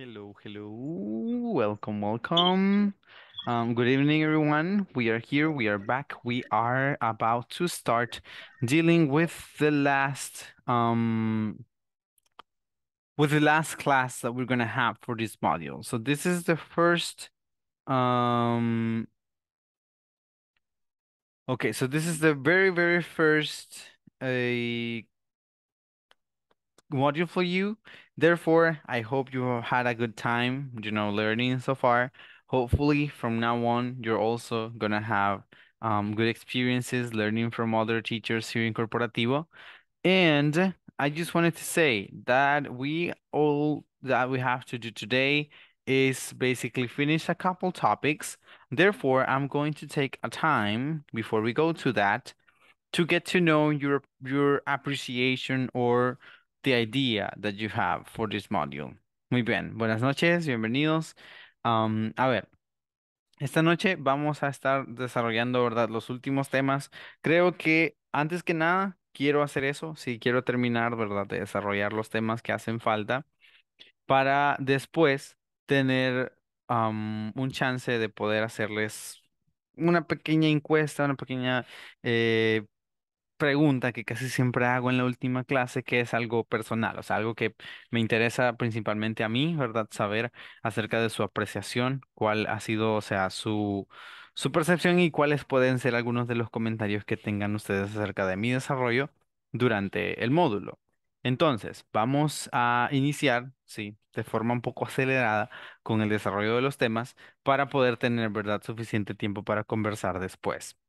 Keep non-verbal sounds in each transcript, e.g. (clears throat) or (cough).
Hello, hello. Welcome, welcome. Um, good evening, everyone. We are here. We are back. We are about to start dealing with the last um with the last class that we're gonna have for this module. So this is the first um okay, so this is the very, very first a uh, module for you Therefore, I hope you have had a good time, you know, learning so far. Hopefully, from now on, you're also going to have um, good experiences learning from other teachers here in Corporativo. And I just wanted to say that we all that we have to do today is basically finish a couple topics. Therefore, I'm going to take a time before we go to that to get to know your your appreciation or the idea that you have for this module. Muy bien, buenas noches, bienvenidos. Um, a ver, esta noche vamos a estar desarrollando, ¿verdad? Los últimos temas. Creo que antes que nada quiero hacer eso, sí, quiero terminar, ¿verdad? De desarrollar los temas que hacen falta para después tener um, un chance de poder hacerles una pequeña encuesta, una pequeña eh, pregunta que casi siempre hago en la última clase, que es algo personal, o sea, algo que me interesa principalmente a mí, ¿verdad? Saber acerca de su apreciación, cuál ha sido, o sea, su, su percepción y cuáles pueden ser algunos de los comentarios que tengan ustedes acerca de mi desarrollo durante el módulo. Entonces, vamos a iniciar, sí, de forma un poco acelerada con el desarrollo de los temas para poder tener, ¿verdad?, suficiente tiempo para conversar después.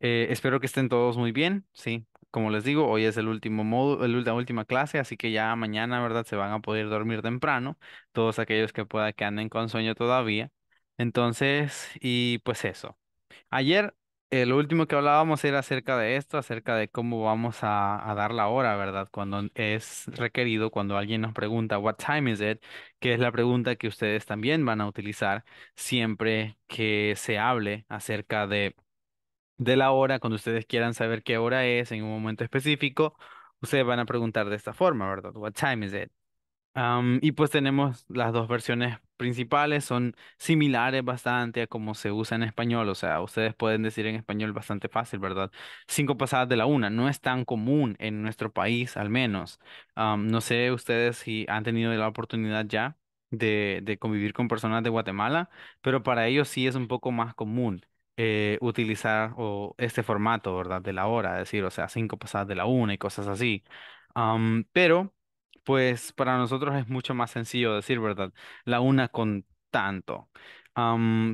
Eh, espero que estén todos muy bien, sí. Como les digo, hoy es el último modo la última clase, así que ya mañana, ¿verdad? Se van a poder dormir temprano, todos aquellos que pueda que anden con sueño todavía. Entonces, y pues eso. Ayer eh, lo último que hablábamos era acerca de esto, acerca de cómo vamos a, dar la hora, ¿verdad? Cuando es requerido, cuando alguien nos pregunta, ¿What time is it? Que es la pregunta que ustedes también van a utilizar siempre que se hable acerca de de la hora, cuando ustedes quieran saber qué hora es en un momento específico, ustedes van a preguntar de esta forma, ¿verdad? What time is it? y pues tenemos las dos versiones principales, son similares bastante a cómo se usa en español, o sea, ustedes pueden decir en español bastante fácil, ¿verdad? Cinco pasadas de la una, no es tan común en nuestro país al menos. no sé ustedes si han tenido la oportunidad ya de, de convivir con personas de Guatemala, pero para ellos sí es un poco más común. Eh, utilizar este formato, ¿verdad? De la hora, es decir, o sea, cinco pasadas de la una y cosas así. pero, pues para nosotros es mucho más sencillo decir, ¿verdad? La una con tanto.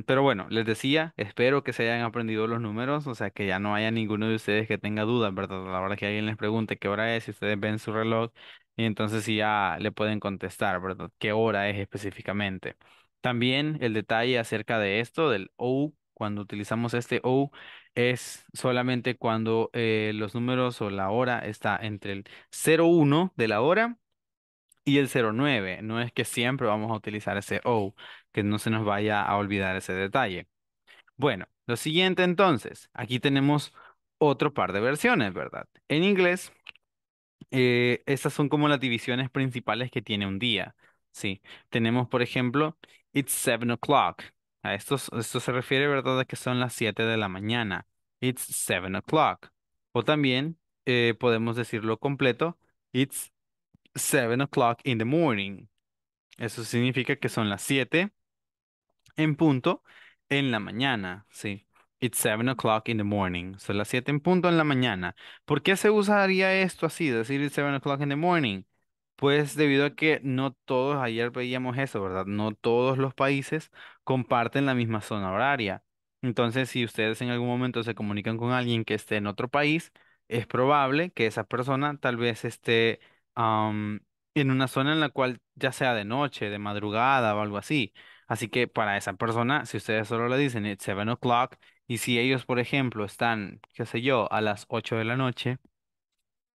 pero bueno, les decía, espero que se hayan aprendido los números, o sea, que ya no haya ninguno de ustedes que tenga dudas, ¿verdad? A la hora que alguien les pregunte qué hora es, si ustedes ven su reloj, y entonces ya le pueden contestar, ¿verdad? ¿Qué hora es específicamente? También el detalle acerca de esto, del OU cuando utilizamos este O es solamente cuando eh, los números o la hora está entre el 01 de la hora y el 09. No es que siempre vamos a utilizar ese O, que no se nos vaya a olvidar ese detalle. Bueno, lo siguiente entonces, aquí tenemos otro par de versiones, ¿verdad? En inglés, eh, estas son como las divisiones principales que tiene un día. Sí, tenemos por ejemplo, it's seven o'clock, a esto se refiere, ¿verdad?, a que son las 7 de la mañana. It's 7 o'clock. O también eh, podemos decirlo completo. It's 7 o'clock in the morning. Eso significa que son las 7 en punto en la mañana, ¿sí? It's 7 o'clock in the morning. Son las 7 en punto en la mañana. ¿Por qué se usaría esto así, decir it's 7 o'clock in the morning? Pues debido a que no todos, ayer veíamos eso, ¿verdad? No todos los países comparten la misma zona horaria. Entonces, si ustedes en algún momento se comunican con alguien que esté en otro país, es probable que esa persona tal vez esté en una zona en la cual ya sea de noche, de madrugada o algo así. Así que para esa persona, si ustedes solo le dicen it's 7 o'clock y si ellos, por ejemplo, están, qué sé yo, a las 8 de la noche,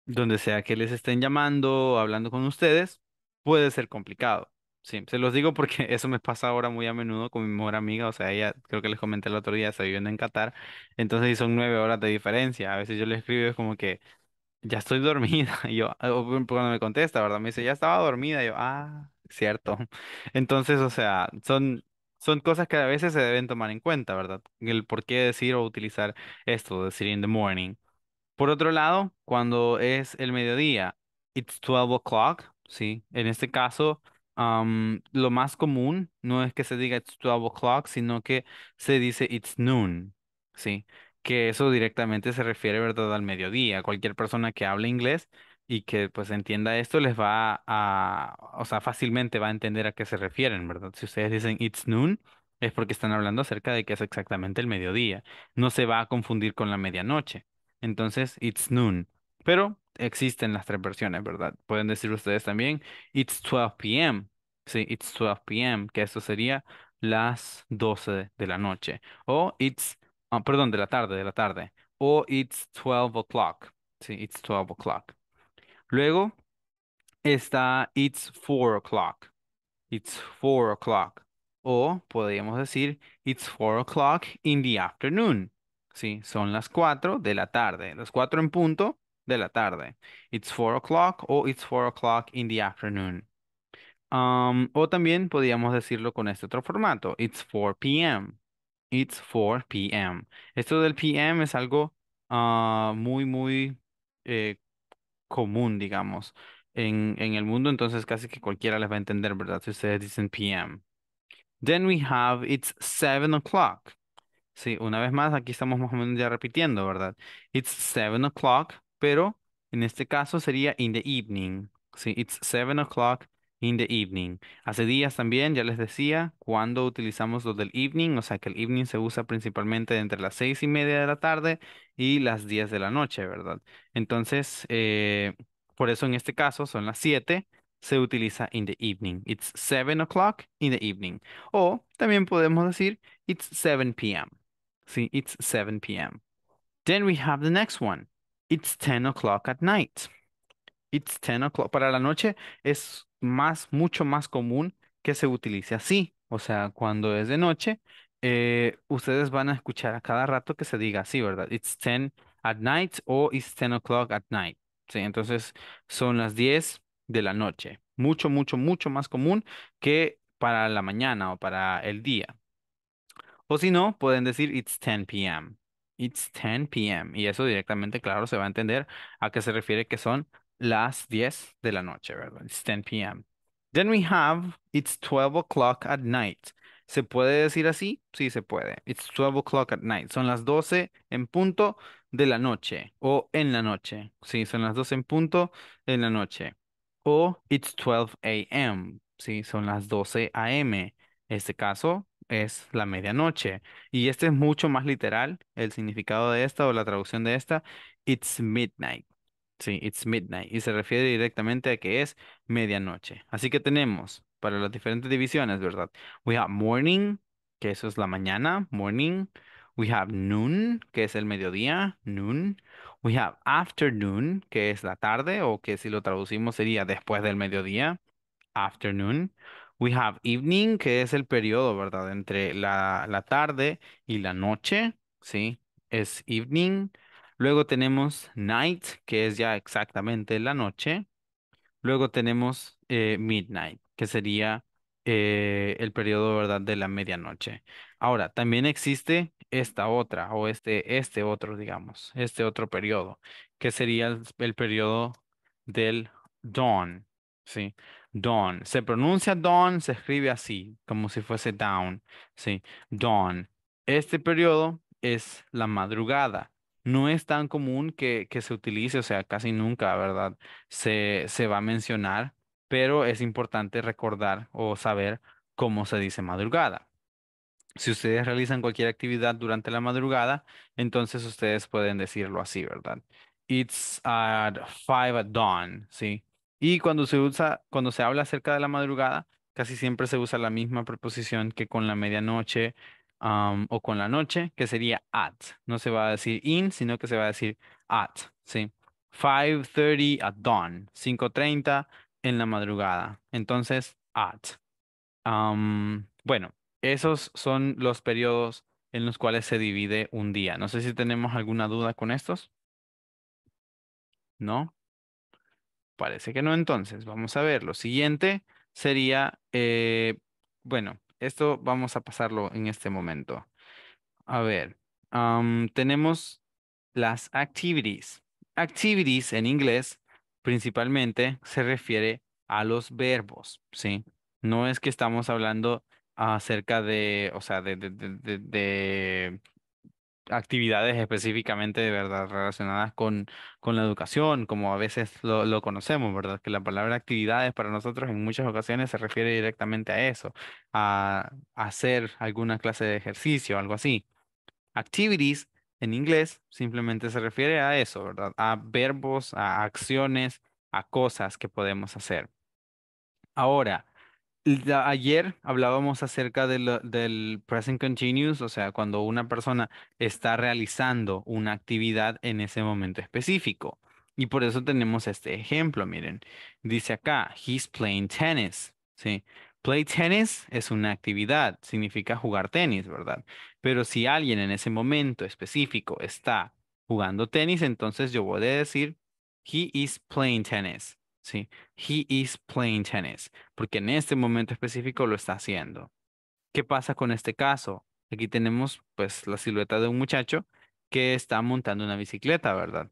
donde sea que les estén llamando, o hablando con ustedes, puede ser complicado. Sí, se los digo porque (laughs) eso me pasa ahora muy a menudo con mi mejor amiga, o sea, ella creo que les comenté el otro día, se viviendo en Qatar, entonces son nueve horas de diferencia, a veces yo le escribo es como que ya estoy (laughs) dormida, y yo, ah, cuando me contesta, ¿verdad? Me dice, ya estaba dormida, y yo, ah, cierto. (laughs) Entonces, o sea, son, son cosas que a veces se deben tomar en cuenta, ¿verdad? El por qué decir o utilizar esto, decir in the morning. Por otro lado, cuando es el mediodía, it's 12 o'clock, ¿sí? En este caso lo más común no es que se diga it's 12 o'clock, sino que se dice it's noon, ¿sí? Que eso directamente se refiere, ¿verdad?, al mediodía. Cualquier persona que hable inglés y que pues entienda esto les va a, o sea, fácilmente va a entender a qué se refieren, ¿verdad? Si ustedes dicen it's noon, es porque están hablando acerca de que es exactamente el mediodía. No se va a confundir con la medianoche. Entonces, it's noon. Pero existen las tres versiones, ¿verdad? Pueden decir ustedes también, it's 12 p.m. Sí, it's 12 p.m., que eso sería las 12 de la noche. O it's, ah, perdón, de la tarde, de la tarde. O it's 12 o'clock. Sí, it's 12 o'clock. Luego está it's 4 o'clock. It's 4 o'clock. O podríamos decir it's 4 o'clock in the afternoon. Sí, son las 4 de la tarde. Las 4 en punto de la tarde. It's four o'clock o it's four o'clock in the afternoon. Um, o también podríamos decirlo con este otro formato. It's 4 p.m. It's 4 p.m. Esto del p.m. es algo ah, muy, muy eh, común, digamos, en, en el mundo. Entonces casi que cualquiera les va a entender, ¿verdad? Si ustedes dicen p.m. Then we have it's seven o'clock. Sí, una vez más, aquí estamos más o menos ya repitiendo, ¿verdad? It's seven o'clock pero en este caso sería in the evening. Sí, it's seven o'clock in the evening. Hace días también ya les decía cuando utilizamos lo del evening, o sea que el evening se usa principalmente entre las seis y media de la tarde y las diez de la noche, ¿verdad? Entonces, eh, por eso en este caso son las siete, se utiliza in the evening. It's seven o'clock in the evening. O también podemos decir it's 7 p.m. Sí, it's 7 p.m. Then we have the next one. It's 10 o'clock at night. It's 10 o'clock. Para la noche es más, mucho más común que se utilice así. O sea, cuando es de noche, eh, ustedes van a escuchar a cada rato que se diga así, ¿verdad? It's 10 at night o it's 10 o'clock at night. Sí, entonces son las 10 de la noche. Mucho, mucho, mucho más común que para la mañana o para el día. O si no, pueden decir it's 10 p.m. It's 10 p.m. Y eso directamente, claro, se va a entender a qué se refiere que son las 10 de la noche, ¿verdad? It's 10 p.m. Then we have it's 12 o'clock at night. ¿Se puede decir así? Sí, se puede. It's 12 o'clock at night. Son las 12 en punto de la noche o en la noche. Sí, son las 12 en punto en la noche. O it's 12 a.m. Sí, son las 12 a.m. En este caso, es la medianoche. Y este es mucho más literal, el significado de esta o la traducción de esta, it's midnight. Sí, it's midnight. Y se refiere directamente a que es medianoche. Así que tenemos para las diferentes divisiones, ¿verdad? We have morning, que eso es la mañana, morning. We have noon, que es el mediodía, noon. We have afternoon, que es la tarde, o que si lo traducimos sería después del mediodía, afternoon. We have evening, que es el periodo, ¿verdad? Entre la, la tarde y la noche, ¿sí? Es evening. Luego tenemos night, que es ya exactamente la noche. Luego tenemos eh, midnight, que sería eh, el periodo, ¿verdad? De la medianoche. Ahora, también existe esta otra, o este, este otro, digamos, este otro periodo, que sería el, el periodo del dawn, ¿sí? Dawn. Se pronuncia Dawn, se escribe así, como si fuese down. Sí, Dawn. Este periodo es la madrugada. No es tan común que, se utilice, o sea, casi nunca, ¿verdad? Se, va a mencionar, pero es importante recordar o saber cómo se dice madrugada. Si ustedes realizan cualquier actividad durante la madrugada, entonces ustedes pueden decirlo así, ¿verdad? It's at five at dawn, ¿sí? Y cuando se usa, cuando se habla acerca de la madrugada, casi siempre se usa la misma preposición que con la medianoche o con la noche, que sería at. No se va a decir in, sino que se va a decir at, ¿sí? 5.30 at dawn, 5.30 en la madrugada. Entonces, at. bueno, esos son los periodos en los cuales se divide un día. No sé si tenemos alguna duda con estos. ¿No? Parece que no entonces. Vamos a ver. Lo siguiente sería, eh, bueno, esto vamos a pasarlo en este momento. A ver, tenemos las activities. Activities en inglés principalmente se refiere a los verbos, ¿sí? No es que estamos hablando acerca de, o sea, de actividades específicamente de verdad relacionadas con, la educación, como a veces lo, conocemos, ¿verdad? Que la palabra actividades para nosotros en muchas ocasiones se refiere directamente a eso, a, hacer alguna clase de ejercicio, algo así. Activities en inglés simplemente se refiere a eso, ¿verdad? A verbos, a acciones, a cosas que podemos hacer. Ahora, Ayer hablábamos acerca del present continuous, o sea, cuando una persona está realizando una actividad en ese momento específico. Y por eso tenemos este ejemplo, miren. Dice acá, he's playing tennis. ¿sí? Play tennis es una actividad, significa jugar tenis, ¿verdad? Pero si alguien en ese momento específico está jugando tenis, entonces yo voy a decir, he is playing tennis. ¿sí? He is playing tennis, porque en este momento específico lo está haciendo. ¿Qué pasa con este caso? Aquí tenemos pues la silueta de un muchacho que está montando una bicicleta, ¿verdad?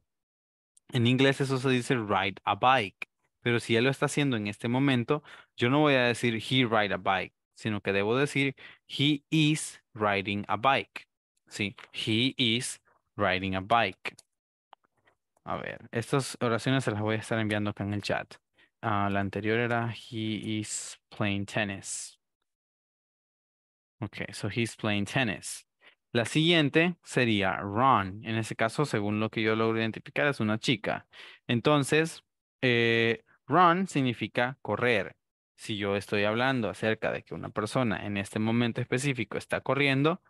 En inglés eso se dice ride a bike, pero si él lo está haciendo en este momento, yo no voy a decir he ride a bike, sino que debo decir he is riding a bike. Sí, he is riding a bike. A ver, estas oraciones se las voy a estar enviando acá en el chat. Ah, la anterior era he is playing tennis. Ok, so he's playing tennis. La siguiente sería run. En ese caso, según lo que yo logro identificar, es una chica. Entonces, eh, run significa correr. Si yo estoy hablando acerca de que una persona en este momento específico está corriendo,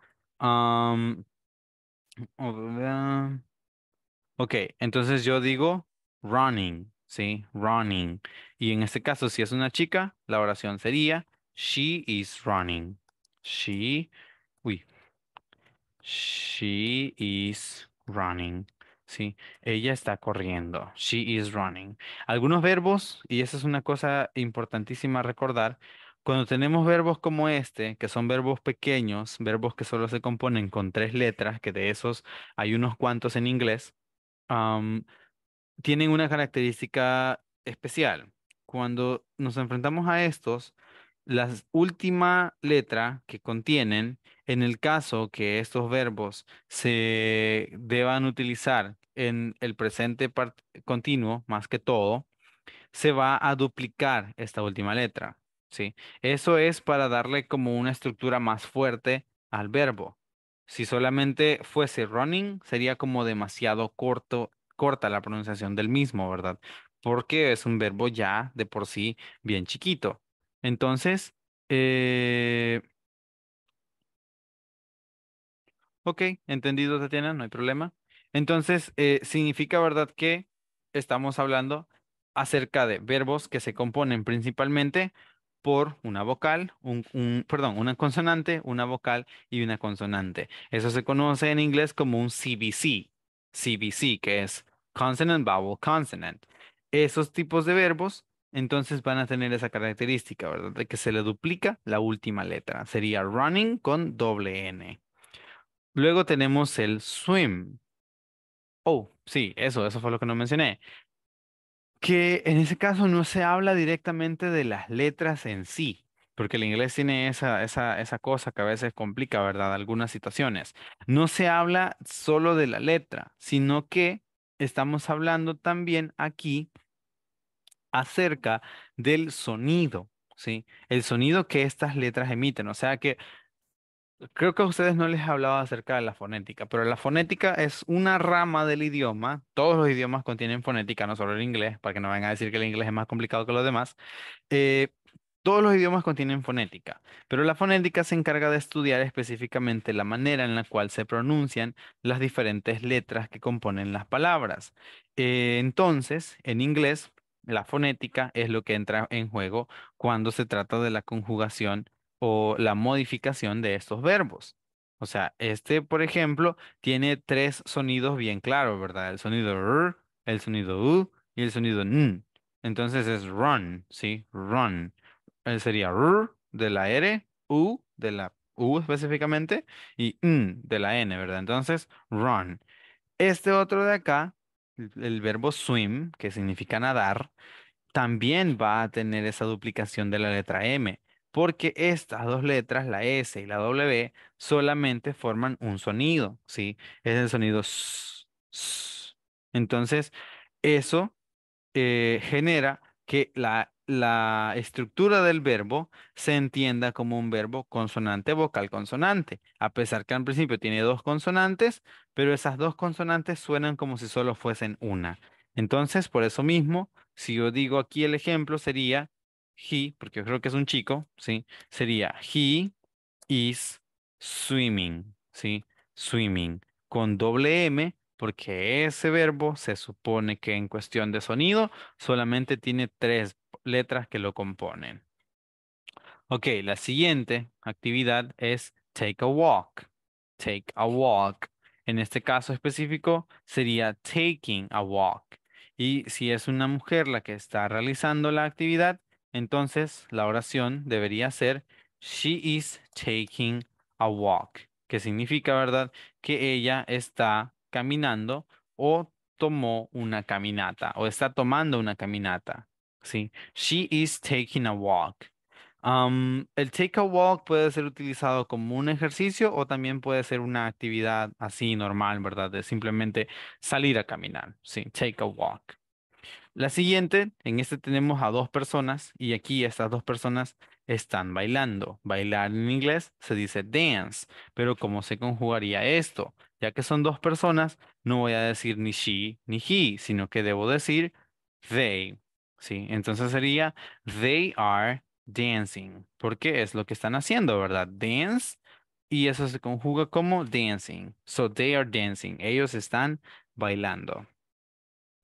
Ok, entonces yo digo running, ¿sí? Running. Y en este caso, si es una chica, la oración sería she is running. She, uy, she is running. Sí, ella está corriendo. She is running. Algunos verbos, y esa es una cosa importantísima recordar, cuando tenemos verbos como este, que son verbos pequeños, verbos que solo se componen con tres letras, que de esos hay unos cuantos en inglés, tienen una característica especial. Cuando nos enfrentamos a estos, la última letra que contienen, en el caso que estos verbos se deban utilizar en el presente continuo, más que todo, se va a duplicar esta última letra. ¿sí? Eso es para darle como una estructura más fuerte al verbo. Si solamente fuese running, sería como demasiado corto, corta la pronunciación del mismo, ¿verdad? Porque es un verbo ya de por sí bien chiquito. Entonces, eh... ok, entendido, Tatiana, no hay problema. Entonces, eh, significa, ¿verdad?, que estamos hablando acerca de verbos que se componen principalmente por una vocal, un, perdón, una consonante, una vocal y una consonante. Eso se conoce en inglés como un CBC, CBC, que es consonant, vowel, consonant. Esos tipos de verbos, entonces van a tener esa característica, ¿verdad? De que se le duplica la última letra. Sería running con doble N. Luego tenemos el swim. Oh, sí, eso, eso fue lo que no mencioné que en ese caso no se habla directamente de las letras en sí, porque el inglés tiene esa, cosa que a veces complica, ¿verdad? Algunas situaciones. No se habla solo de la letra, sino que estamos hablando también aquí acerca del sonido, ¿sí? El sonido que estas letras emiten. O sea que creo que a ustedes no les hablaba acerca de la fonética, pero la fonética es una rama del idioma. Todos los idiomas contienen fonética, no solo el inglés, para que no vayan a decir que el inglés es más complicado que los demás. Eh, todos los idiomas contienen fonética, pero la fonética se encarga de estudiar específicamente la manera en la cual se pronuncian las diferentes letras que componen las palabras. Eh, entonces, en inglés, la fonética es lo que entra en juego cuando se trata de la conjugación o la modificación de estos verbos. O sea, este, por ejemplo, tiene tres sonidos bien claros, ¿verdad? El sonido r, el sonido u y el sonido n. Entonces es run, ¿sí? Run. Eh, sería r de la r, u de la u específicamente y n de la n, ¿verdad? Entonces, run. Este otro de acá, el verbo swim, que significa nadar, también va a tener esa duplicación de la letra m porque estas dos letras, la S y la W, solamente forman un sonido, ¿sí? Es el sonido S. Entonces, eso eh, genera que la, la estructura del verbo se entienda como un verbo consonante, vocal, consonante, a pesar que al principio tiene dos consonantes, pero esas dos consonantes suenan como si solo fuesen una. Entonces, por eso mismo, si yo digo aquí el ejemplo sería he, porque yo creo que es un chico, ¿sí? Sería he is swimming, ¿sí? Swimming con doble M porque ese verbo se supone que en cuestión de sonido solamente tiene tres letras que lo componen. Ok, la siguiente actividad es take a walk. Take a walk. En este caso específico sería taking a walk. Y si es una mujer la que está realizando la actividad, entonces, la oración debería ser, She is taking a walk, que significa, ¿verdad?, que ella está caminando o tomó una caminata o está tomando una caminata. Sí, she is taking a walk. el take a walk puede ser utilizado como un ejercicio o también puede ser una actividad así normal, ¿verdad? De simplemente salir a caminar. Sí, take a walk. La siguiente, en este tenemos a dos personas y aquí estas dos personas están bailando. Bailar en inglés se dice dance, pero ¿cómo se conjugaría esto? Ya que son dos personas, no voy a decir ni she ni he, sino que debo decir they. ¿sí? Entonces sería they are dancing, porque es lo que están haciendo, ¿verdad? Dance y eso se conjuga como dancing. So they are dancing, ellos están bailando.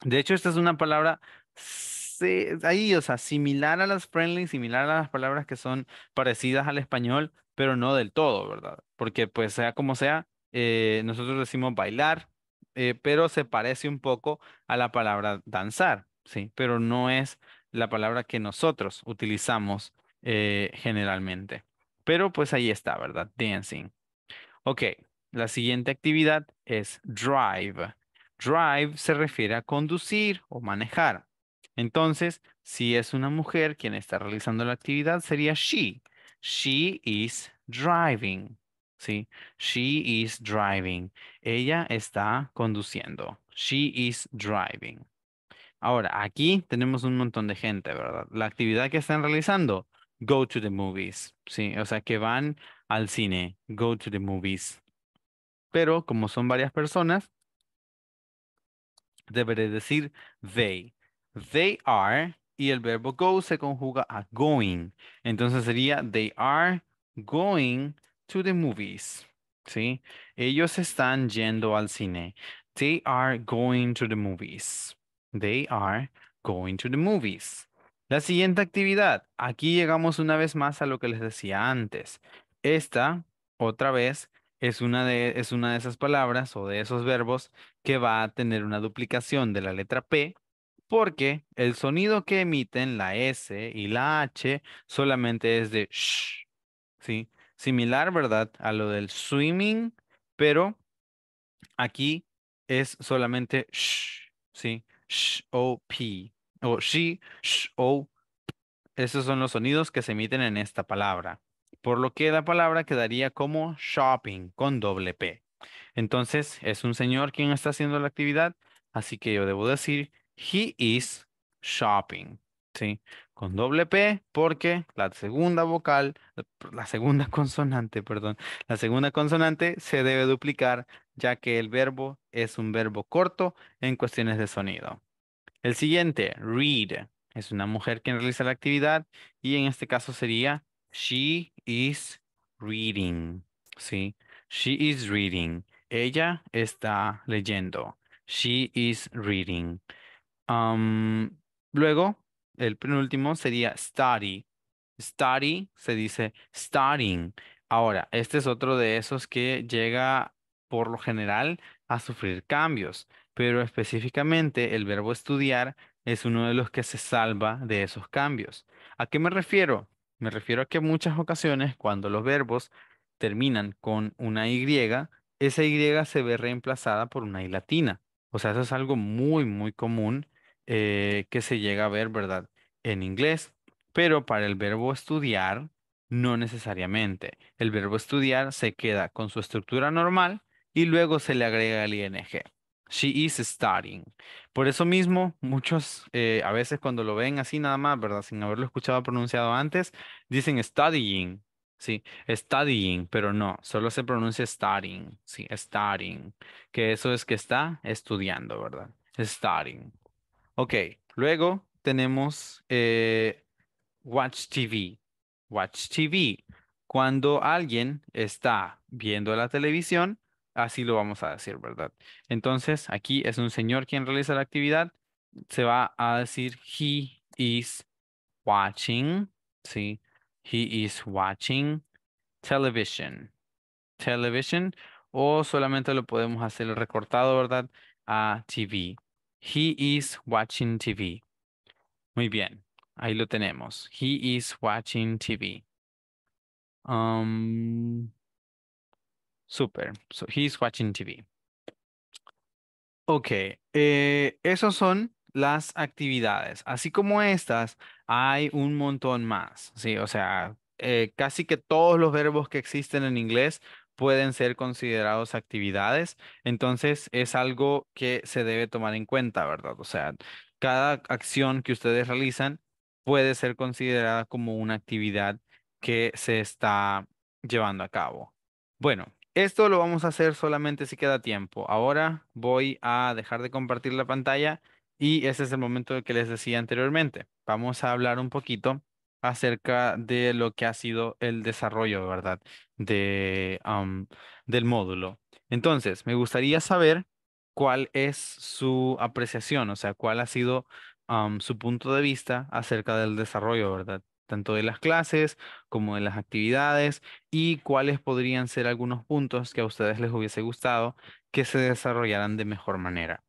De hecho, esta es una palabra sí, ahí, o sea, similar a las friendly, similar a las palabras que son parecidas al español, pero no del todo, ¿verdad? Porque pues sea como sea, eh, nosotros decimos bailar, eh, pero se parece un poco a la palabra danzar, ¿sí? Pero no es la palabra que nosotros utilizamos eh, generalmente. Pero pues ahí está, ¿verdad? Dancing. Ok, la siguiente actividad es drive. Drive se refiere a conducir o manejar. Entonces, si es una mujer quien está realizando la actividad, sería she. She is driving. ¿Sí? She is driving. Ella está conduciendo. She is driving. Ahora, aquí tenemos un montón de gente, ¿verdad? La actividad que están realizando, go to the movies. Sí, o sea, que van al cine, go to the movies. Pero como son varias personas, deberé decir they. They are y el verbo go se conjuga a going. Entonces sería they are going to the movies. ¿Sí? Ellos están yendo al cine. They are going to the movies. They are going to the movies. La siguiente actividad. Aquí llegamos una vez más a lo que les decía antes. Esta, otra vez, es una, de, es una de esas palabras o de esos verbos que va a tener una duplicación de la letra P porque el sonido que emiten la S y la H solamente es de sh, ¿sí? Similar, ¿verdad? A lo del swimming, pero aquí es solamente sh, ¿sí? o p o she, sh o. Esos son los sonidos que se emiten en esta palabra por lo que la palabra quedaría como shopping con doble P. Entonces, es un señor quien está haciendo la actividad, así que yo debo decir, he is shopping, ¿sí? Con doble P porque la segunda vocal, la segunda (laughs) consonante, perdón, la segunda consonante se debe duplicar ya que el verbo es un verbo corto en cuestiones de sonido. El siguiente, read, es una mujer quien realiza la actividad y en este caso sería She is reading. ¿Sí? She is reading. Ella está leyendo. She is reading. Um, luego, el penúltimo sería study. Study se dice studying. Ahora, este es otro de esos que llega por lo general a sufrir cambios, pero específicamente el verbo estudiar es uno de los que se salva de esos cambios. ¿A qué me refiero? Me refiero a que muchas ocasiones cuando los verbos terminan con una Y, esa Y se ve reemplazada por una Y latina. O sea, eso es algo muy, muy común eh, que se llega a ver, ¿verdad? En inglés, pero para el verbo estudiar, no necesariamente. El verbo estudiar se queda con su estructura normal y luego se le agrega el ING. She is studying. Por eso mismo, muchos eh, a veces cuando lo ven así nada más, ¿verdad? Sin haberlo escuchado pronunciado antes, dicen studying, ¿sí? Studying, pero no, solo se pronuncia studying, ¿sí? Studying, que eso es que está estudiando, ¿verdad? Studying. Ok, luego tenemos eh, watch TV. Watch TV. Cuando alguien está viendo la televisión, Así lo vamos a decir, ¿verdad? Entonces, aquí es un señor quien realiza la actividad. Se va a decir, he is watching, ¿sí? He is watching television. Television. O solamente lo podemos hacer recortado, ¿verdad? A TV. He is watching TV. Muy bien. Ahí lo tenemos. He is watching TV. Um, Super. So he's watching TV. Ok, eh, esas son las actividades. Así como estas, hay un montón más. Sí, o sea, eh, casi que todos los verbos que existen en inglés pueden ser considerados actividades. Entonces, es algo que se debe tomar en cuenta, ¿verdad? O sea, cada acción que ustedes realizan puede ser considerada como una actividad que se está llevando a cabo. Bueno, esto lo vamos a hacer solamente si queda tiempo. Ahora voy a dejar de compartir la pantalla y ese es el momento que les decía anteriormente. Vamos a hablar un poquito acerca de lo que ha sido el desarrollo, ¿verdad? De, del módulo. Entonces, me gustaría saber cuál es su apreciación, o sea, cuál ha sido su punto de vista acerca del desarrollo, ¿verdad? tanto de las clases como de las actividades y cuáles podrían ser algunos puntos que a ustedes les hubiese gustado que se desarrollaran de mejor manera.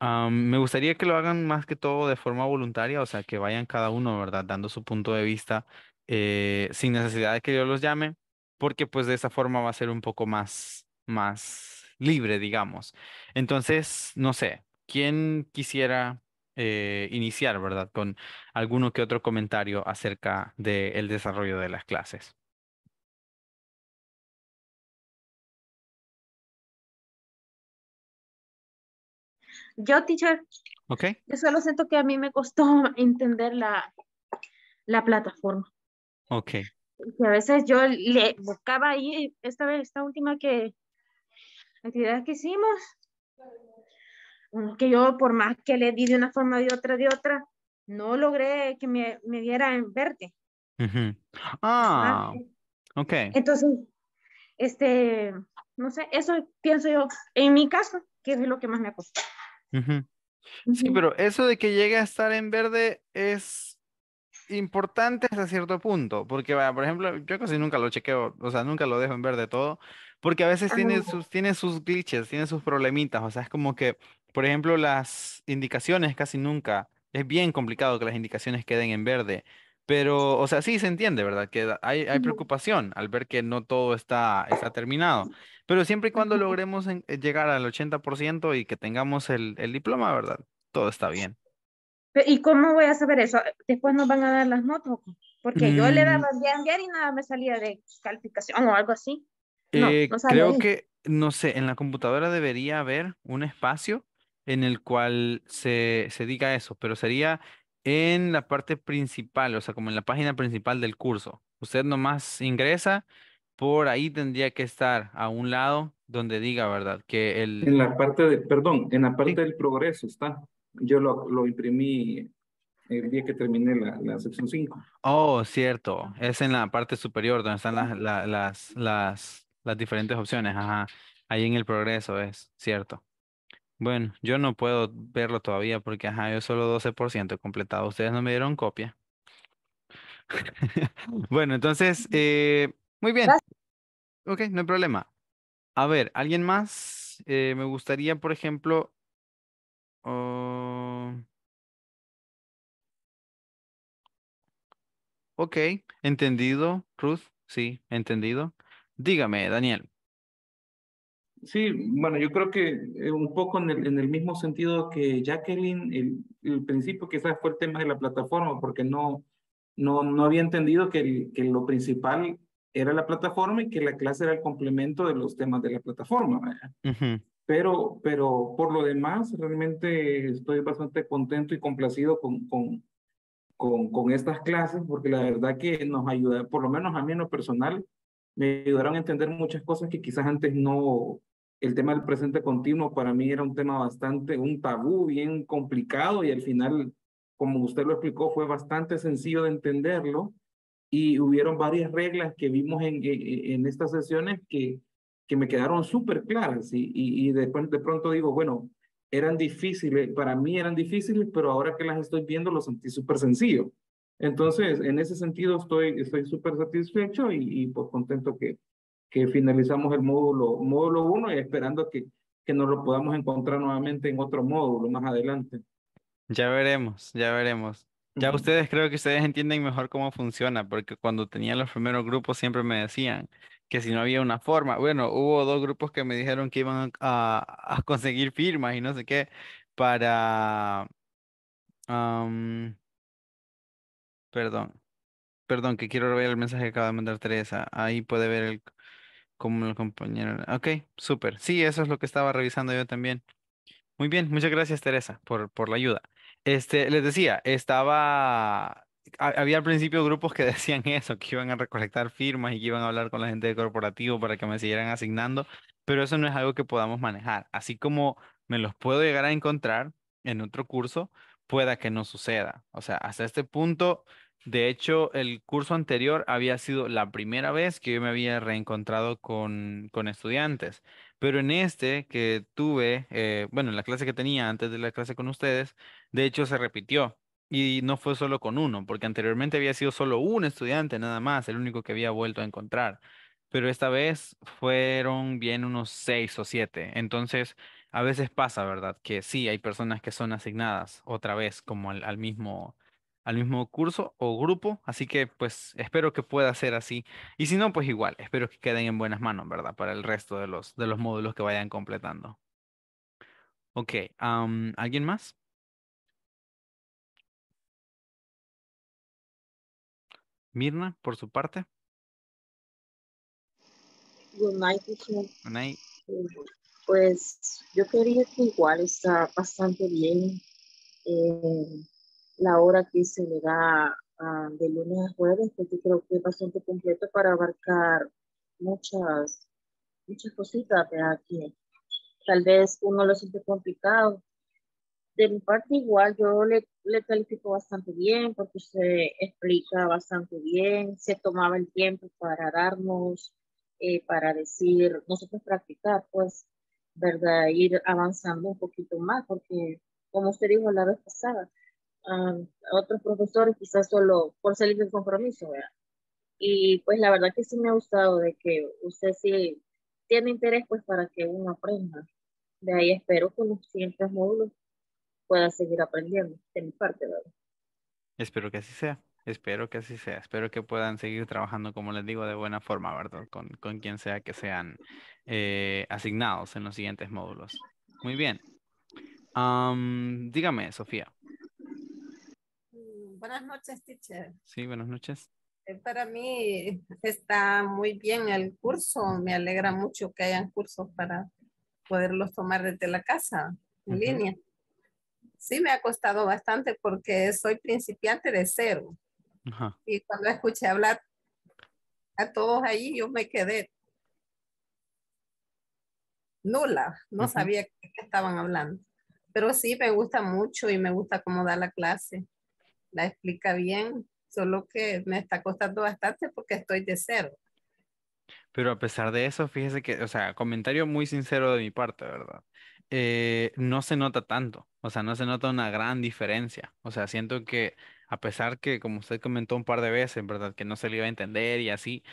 Ah, me gustaría que lo hagan más que todo de forma voluntaria, o sea, que vayan cada uno, ¿verdad? Dando su punto de vista eh, sin necesidad de que yo los llame, porque pues de esa forma va a ser un poco más, más libre, digamos. Entonces, no sé, ¿quién quisiera eh, iniciar, ¿verdad? Con alguno que otro comentario acerca del el desarrollo de las clases. Yo, teacher, ok yo solo siento que a mí me costó (laughs) entender la, la plataforma. Ok. Que a veces yo le buscaba ahí, esta vez, esta última que, actividad que hicimos, Mm, que yo por más que le di de una forma de otra, de otra, no logré que me, me diera en verde. Ah, ok. Entonces, este, no sé, eso pienso yo, en mi caso, que es lo que más me ha costado. Sí, pero eso de que llegue a estar en verde es importante hasta cierto punto, porque, vaya, por ejemplo, yo casi nunca lo chequeo, o sea, nunca lo dejo en verde todo, porque a veces tiene sus, tiene sus glitches, tiene sus problemitas, o sea, es como que por ejemplo, las indicaciones casi nunca. Es bien complicado que las indicaciones queden en verde. Pero, o sea, sí se entiende, ¿verdad? Que hay, hay preocupación al ver que no todo está, está terminado. Pero siempre y cuando logremos eh, llegar al 80% y que tengamos el, diploma, ¿verdad? Todo está bien. ¿Y cómo voy a saber eso? Después nos van a dar las notas, porque yo le mm. daba bien y nada me salía de calificación o algo así. Eh, creo que, no sé, en la computadora debería haber un espacio en el cual se, se diga eso, pero sería en la parte principal, o sea, como en la página principal del curso. Usted nomás ingresa, por ahí tendría que estar a un lado donde diga, ¿verdad? Que el... En la parte de, perdón, en la parte del progreso está. Yo lo, lo imprimí el día que terminé la, sección 5. Oh, cierto. Es en la parte superior donde están las, las, las, las, diferentes opciones. Ahí en el progreso es, cierto. Bueno, yo no puedo verlo todavía porque, ajá, yo solo 12% completado. Ustedes no me dieron copia. (laughs) Bueno, entonces, eh, muy bien. Ok, no hay problema. A ver, ¿alguien más? Eh, me gustaría, por ejemplo, oh. Ok, entendido, Ruth. Sí, entendido. Dígame, Daniel. Sí, bueno, yo creo que eh, un poco en el, mismo sentido que Jacqueline, el, principio quizás fue el tema de la plataforma, porque no, no, no había entendido que, que lo principal era la plataforma y que la clase era el complemento de los temas de la plataforma. pero, pero por lo demás, realmente estoy bastante contento y complacido con, con, con, estas clases, porque la verdad que nos ayuda, por lo menos a mí en lo personal, me ayudaron a entender muchas cosas que quizás antes no, el tema del presente continuo para mí era un tema bastante, un tabú bien complicado y al final, como usted lo explicó, fue bastante sencillo de entenderlo y hubieron varias reglas que vimos en, en estas sesiones que, que me quedaron súper claras y, y, después de pronto digo, bueno, eran difíciles, para mí eran difíciles, pero ahora que las estoy viendo lo sentí súper sencillo. Entonces, en ese sentido estoy súper satisfecho y, por pues contento que, que finalizamos el módulo, módulo 1 y esperando que, que nos lo podamos encontrar nuevamente en otro módulo más adelante. Ya veremos, ya veremos. Ya ustedes creo que ustedes entienden mejor cómo funciona, porque cuando tenía los primeros grupos siempre me decían que si no había una forma, bueno, hubo dos grupos que me dijeron que iban a, a conseguir firmas y no sé qué para... perdón, perdón, que quiero ver el mensaje que acaba de mandar Teresa. Ahí puede ver el, como la compañera. Ok, súper. Sí, eso es lo que estaba revisando yo también. Muy bien, muchas gracias Teresa por, por la ayuda. Este, les decía, estaba, había al principio grupos que (laughs) decían eso, que iban a recolectar firmas y que iban a hablar con la gente de corporativo para que me siguieran asignando, pero eso no es algo que podamos manejar. Así como me los puedo llegar a encontrar en otro curso, pueda que no suceda. O sea, hasta este punto de hecho, el curso anterior había sido la primera vez que yo me había reencontrado con, estudiantes, pero en este que tuve, eh, bueno, en la clase que tenía antes de la clase con ustedes, de hecho se repitió y no fue solo con uno, porque anteriormente había sido solo un estudiante nada más, el único que había vuelto a encontrar, pero esta vez fueron bien unos seis o siete, entonces a veces pasa, ¿verdad? Que sí, hay personas que son asignadas otra vez como al, al mismo al mismo curso o grupo, así que pues espero que pueda ser así. Y si no, pues igual, espero que queden en buenas manos, ¿verdad? Para el resto de los, de los módulos que vayan completando. Ok, ¿alguien más? Mirna, por su parte. Good eh, Pues yo quería que igual está bastante bien. Eh, la hora que se le da ah, de lunes a jueves, porque creo que es bastante completo para abarcar muchas, muchas cositas Tal vez uno lo siente complicado. De mi parte igual, yo le, le califico bastante bien porque se explica bastante bien, se tomaba el tiempo para darnos, eh, para decir, nosotros practicar, pues, ¿verdad? Ir avanzando un poquito más porque, como usted dijo la vez pasada, a, otros profesores, quizás solo por salir del compromiso, Y pues la verdad que sí me ha gustado de que usted sí tiene interés pues para que uno aprenda. De ahí espero que en los siguientes módulos pueda seguir aprendiendo de mi parte, ¿verdad? Espero que así sea. Espero que así sea. Espero que puedan seguir trabajando, como les digo, de buena forma, ¿verdad? Con, con quien sea que sean eh, asignados en los siguientes módulos. Muy bien. dígame, Sofía, Buenas noches, teacher. Sí, buenas noches. Eh, para mí está muy bien el curso. Me alegra mucho que hayan cursos para poderlos tomar desde la casa, en línea. Sí, me ha costado bastante porque soy principiante de cero. Y cuando escuché hablar a todos ahí, yo me quedé nula. No sabía qué estaban hablando. Pero sí, me gusta mucho y me gusta cómo da la clase la explica bien, solo que me está costando bastante porque estoy de cero. Pero a pesar de eso, fíjese que, o sea, comentario muy sincero de mi parte, ¿verdad? Eh, no se nota tanto, o sea, no se nota una gran diferencia. O sea, siento que a pesar que, como usted comentó un par de veces, ¿verdad? Que no se le iba a entender y así,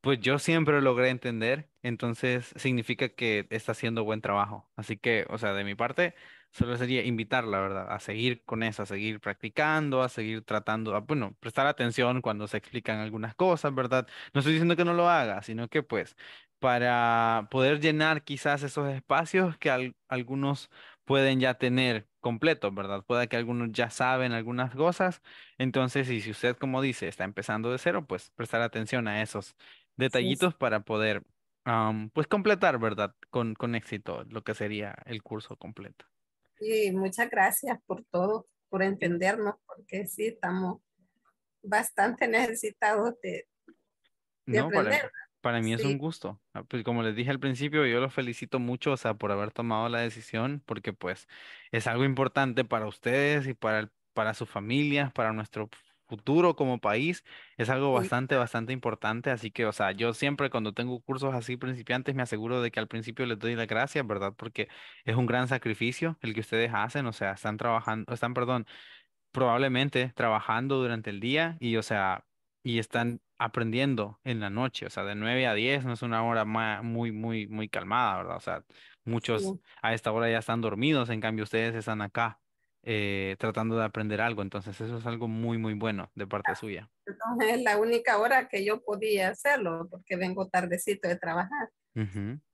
pues yo siempre logré entender, entonces significa que está haciendo buen trabajo. Así que, o sea, de mi parte, solo sería invitarla, ¿verdad? A seguir con eso, a seguir practicando, a seguir tratando, a, bueno, prestar atención cuando se explican algunas cosas, ¿verdad? No estoy diciendo que no lo haga, sino que pues para poder llenar quizás esos espacios que algunos pueden ya tener completos, ¿verdad? Puede que algunos ya saben algunas cosas, entonces, y si usted, como dice, está empezando de cero, pues prestar atención a esos detallitos para poder, pues, completar, ¿verdad? Con, con éxito lo que sería el curso completo. Y muchas gracias por todo, por entendernos, porque sí, estamos bastante necesitados de, Para, mí es un gusto. Ah, pues como les dije al principio, yo los felicito mucho, o sea, por haber tomado la decisión, porque pues es algo importante para ustedes y para, para su familia para nuestro futuro como país es algo bastante, bastante importante. Así que, o sea, yo siempre cuando tengo cursos así principiantes me aseguro de que al principio les doy las gracias, ¿verdad? Porque es un gran sacrificio el que ustedes hacen, o sea, están trabajando, están, perdón, probablemente trabajando durante el día y, o sea, y están aprendiendo en la noche, o sea, de 9 a 10 no es una hora muy, muy, muy calmada, ¿verdad? O sea, muchos a esta hora ya están dormidos, en cambio ustedes están acá eh, tratando de aprender algo. Entonces eso es algo muy, muy bueno de parte suya. (laughs) es la única hora que yo podía hacerlo porque vengo tardecito de trabajar.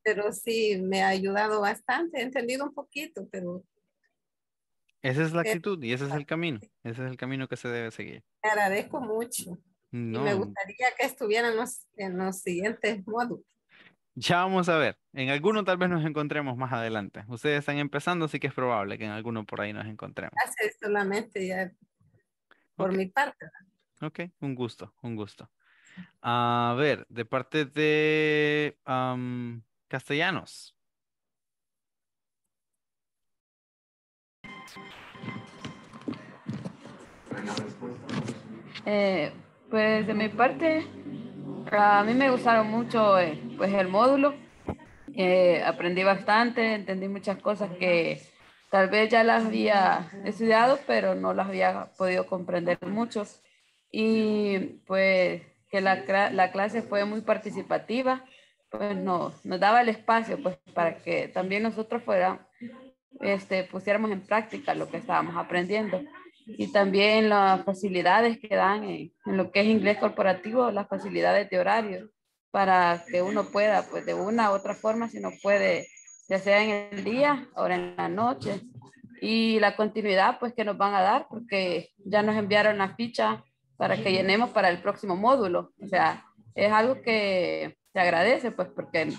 Pero sí, me ha ayudado bastante, he entendido un poquito, pero... Esa es la eh, actitud y ese es el camino, ese es el camino que se debe seguir. Te agradezco mucho. Y me gustaría que estuvieran en los siguientes módulos. Ya vamos a ver. En alguno tal vez nos encontremos más adelante. Ustedes están empezando, así que es probable que en alguno por ahí nos encontremos. Gracias solamente ya por mi parte. Ok, un gusto, un gusto. A ver, de parte de Castellanos. Eh, pues de mi parte, a mí me gustaron mucho eh, pues el módulo. Eh, aprendí bastante, entendí muchas cosas que tal vez ya las había estudiado, pero no las había podido comprender mucho. Y pues que la, la clase fue muy participativa, pues no, nos daba el espacio pues, para que también nosotros fuera, este, pusiéramos en práctica lo que estábamos aprendiendo y también las facilidades que dan en, lo que es inglés corporativo, las facilidades de horario para que uno pueda, pues de una u otra forma, si no puede, ya sea en el día o en la noche. Y la continuidad, pues que nos van a dar, porque ya nos enviaron la ficha para que llenemos para el próximo módulo. O sea, es algo que se agradece, pues porque en,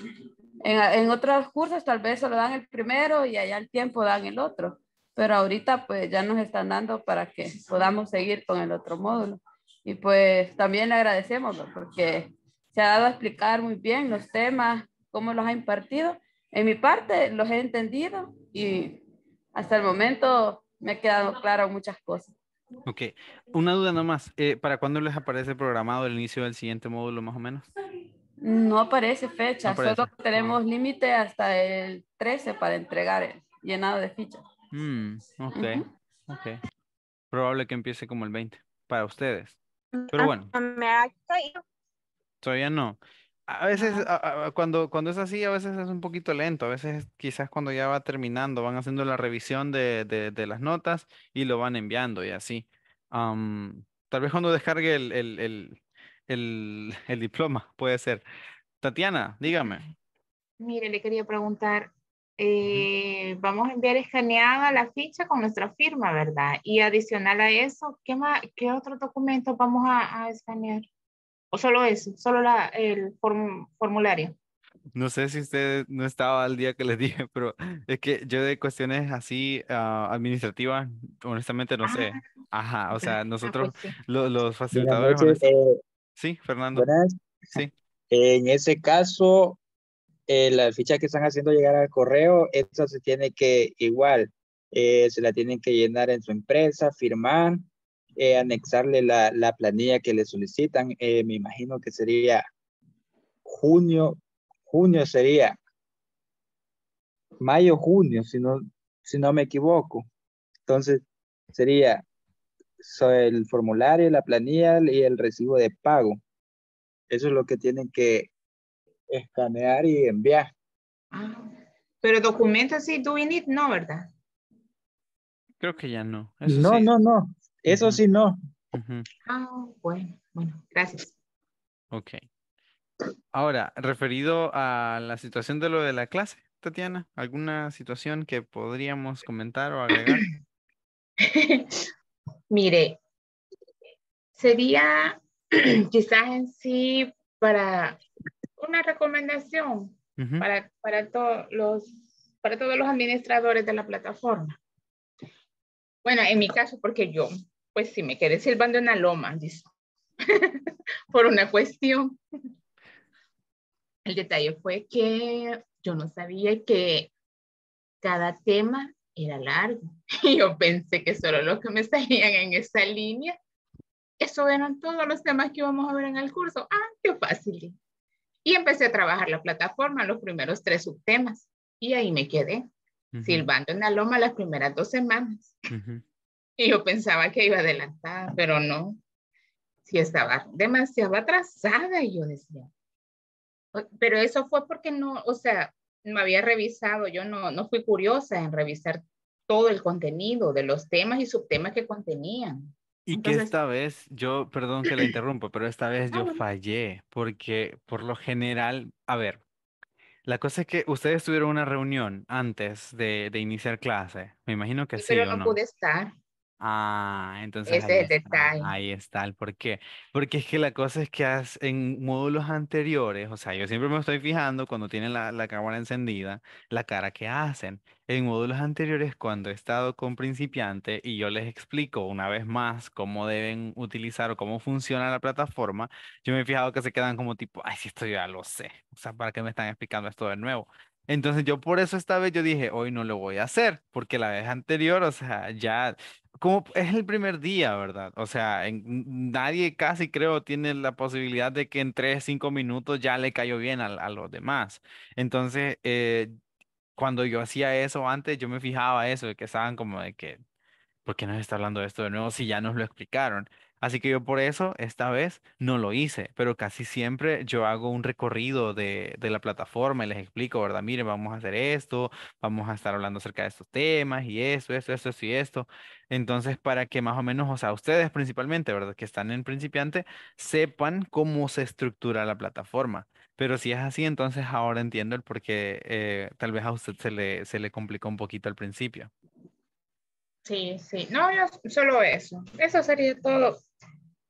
en otros cursos tal vez solo dan el primero y allá el tiempo dan el otro pero ahorita pues ya nos están dando para que podamos seguir con el otro módulo. Y pues también le agradecemos porque se ha dado a explicar muy bien los temas, cómo los ha impartido. En mi parte los he entendido y hasta el momento me ha quedado claro muchas cosas. Ok, una duda nomás, eh, ¿para cuándo les aparece programado el inicio del siguiente módulo más o menos? No aparece fecha, Nosotros tenemos límite hasta el 13 para entregar el llenado de fichas. Mm, ok, Probable que empiece como el 20 para ustedes. Pero ah, bueno. Todavía no. A veces, cuando, cuando es así, a veces es un poquito lento. A veces, quizás cuando ya va terminando, van haciendo la revisión de, las notas y lo van enviando y así. tal vez cuando descargue el, el, el diploma, puede ser. Tatiana, dígame. Mire, le quería preguntar, eh, vamos a enviar escaneada la ficha con nuestra firma, ¿verdad? Y adicional a eso, ¿qué, más, qué otro documento vamos a, escanear? ¿O solo eso? ¿Solo la, el formulario? No sé si usted no estaba al día que les (laughs) dije, pero es que yo de cuestiones así ah, administrativas, honestamente no ah, sé. Ajá, o sea, (laughs) ah, nosotros, pues los, facilitadores... Eh, sí, Fernando. Sí. En ese caso, eh, las fichas que están haciendo llegar al correo, eso se tiene que igual, eh, se la tienen que llenar en su empresa, firmar, eh, anexarle la, la, planilla que le solicitan. Eh, me imagino que sería junio, junio sería, mayo, junio, si no, si no me equivoco. Entonces, sería el formulario, la planilla y el recibo de pago. Eso es lo que tienen que escanear y enviar. Ah, pero documentos sí, do we No, ¿verdad? Creo que ya no. Eso no, no, no. Eso sí no. Ah, bueno, bueno, gracias. Ok. Ahora, referido a la situación de lo de la clase, Tatiana, ¿alguna situación que podríamos comentar o agregar? (coughs) Mire, sería (clears throat) quizás en sí para una recomendación para, para, todos los, para todos los administradores de la plataforma. Bueno, en mi caso, porque yo, pues si me quedé silbando en la loma, (laughs) por una cuestión. El detalle fue que yo no sabía que cada tema era largo. (laughs) Y yo pensé que solo los que me salían en esa línea, eso eran todos los temas que íbamos a ver en el curso. Ah, qué fácil. Y empecé a trabajar la plataforma, los primeros tres subtemas. Y ahí me quedé, silbando en la loma las primeras dos semanas. Y yo pensaba que iba adelantada, pero no. Si estaba demasiado atrasada, yo decía. Pero eso fue porque no, o sea, no había revisado, yo no, no fui curiosa en revisar todo el contenido de los temas y subtemas que contenían. Y que esta vez, yo, perdón que la (clears throat) interrumpo pero esta vez ah, yo fallé, porque por lo general, a ver, la cosa es que ustedes tuvieron una reunión antes de, iniciar clase. Me imagino que sí. Pero no, no, pude estar. Ah, entonces. ahí es está, Ahí el por qué. Porque es que la cosa es que en módulos anteriores, o sea, yo siempre me estoy fijando cuando tienen la, la cámara encendida, la cara que hacen. En módulos anteriores, cuando he estado con principiante y yo les explico una vez más cómo deben utilizar o cómo funciona la plataforma, yo me he fijado que se quedan como tipo, ay, si esto ya lo sé, o sea, ¿para qué me están explicando esto de nuevo? Entonces yo por eso esta vez yo dije, hoy no lo voy a hacer, porque la vez anterior, o sea, ya, como es el primer día, ¿verdad? O sea, nadie casi creo tiene la posibilidad de que en tres, cinco minutos ya le cayó bien a, a los demás. Entonces, eh, cuando yo hacía eso antes, yo me fijaba eso, de que estaban como de que, ¿por qué nos está hablando de esto de nuevo si ya nos lo explicaron? Así que yo por eso esta vez no lo hice, pero casi siempre yo hago un recorrido de, de, la plataforma y les explico, ¿verdad? Miren, vamos a hacer esto, vamos a estar hablando acerca de estos temas y eso, eso, esto, esto y esto. Entonces, para que más o menos, o sea, ustedes principalmente, ¿verdad? Que están en principiante, sepan cómo se estructura la plataforma. Pero si es así, entonces ahora entiendo el por qué eh, tal vez a usted se le, se le complicó un poquito al principio. Sí, sí. No, solo eso. Eso sería todo.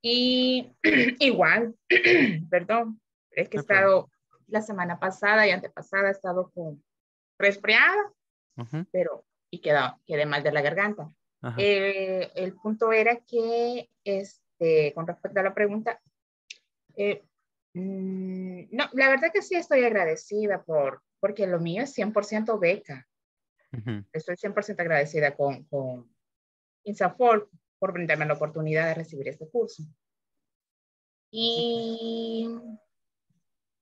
Y (clears throat) igual, (clears throat) perdón, es que he estado la semana pasada y antepasada, he estado con resfriada, pero y quedé mal de la garganta. Eh, el punto era que, este, con respecto a la pregunta, eh, Mm, no, la verdad que sí estoy agradecida por, porque lo mío es 100% beca. Estoy 100% agradecida con, con por brindarme la oportunidad de recibir este curso. Y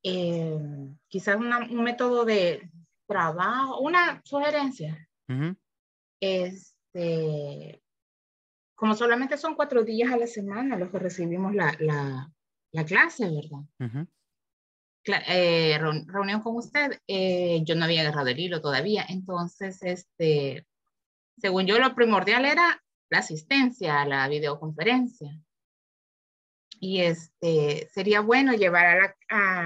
em, quizás un método de trabajo, una sugerencia. Este, como solamente son cuatro días a la semana los que recibimos la la clase, ¿verdad? Eh, reunión con usted, eh, yo no había agarrado el hilo todavía, entonces, este, según yo, lo primordial era la asistencia a la videoconferencia. Y este, sería bueno llevar a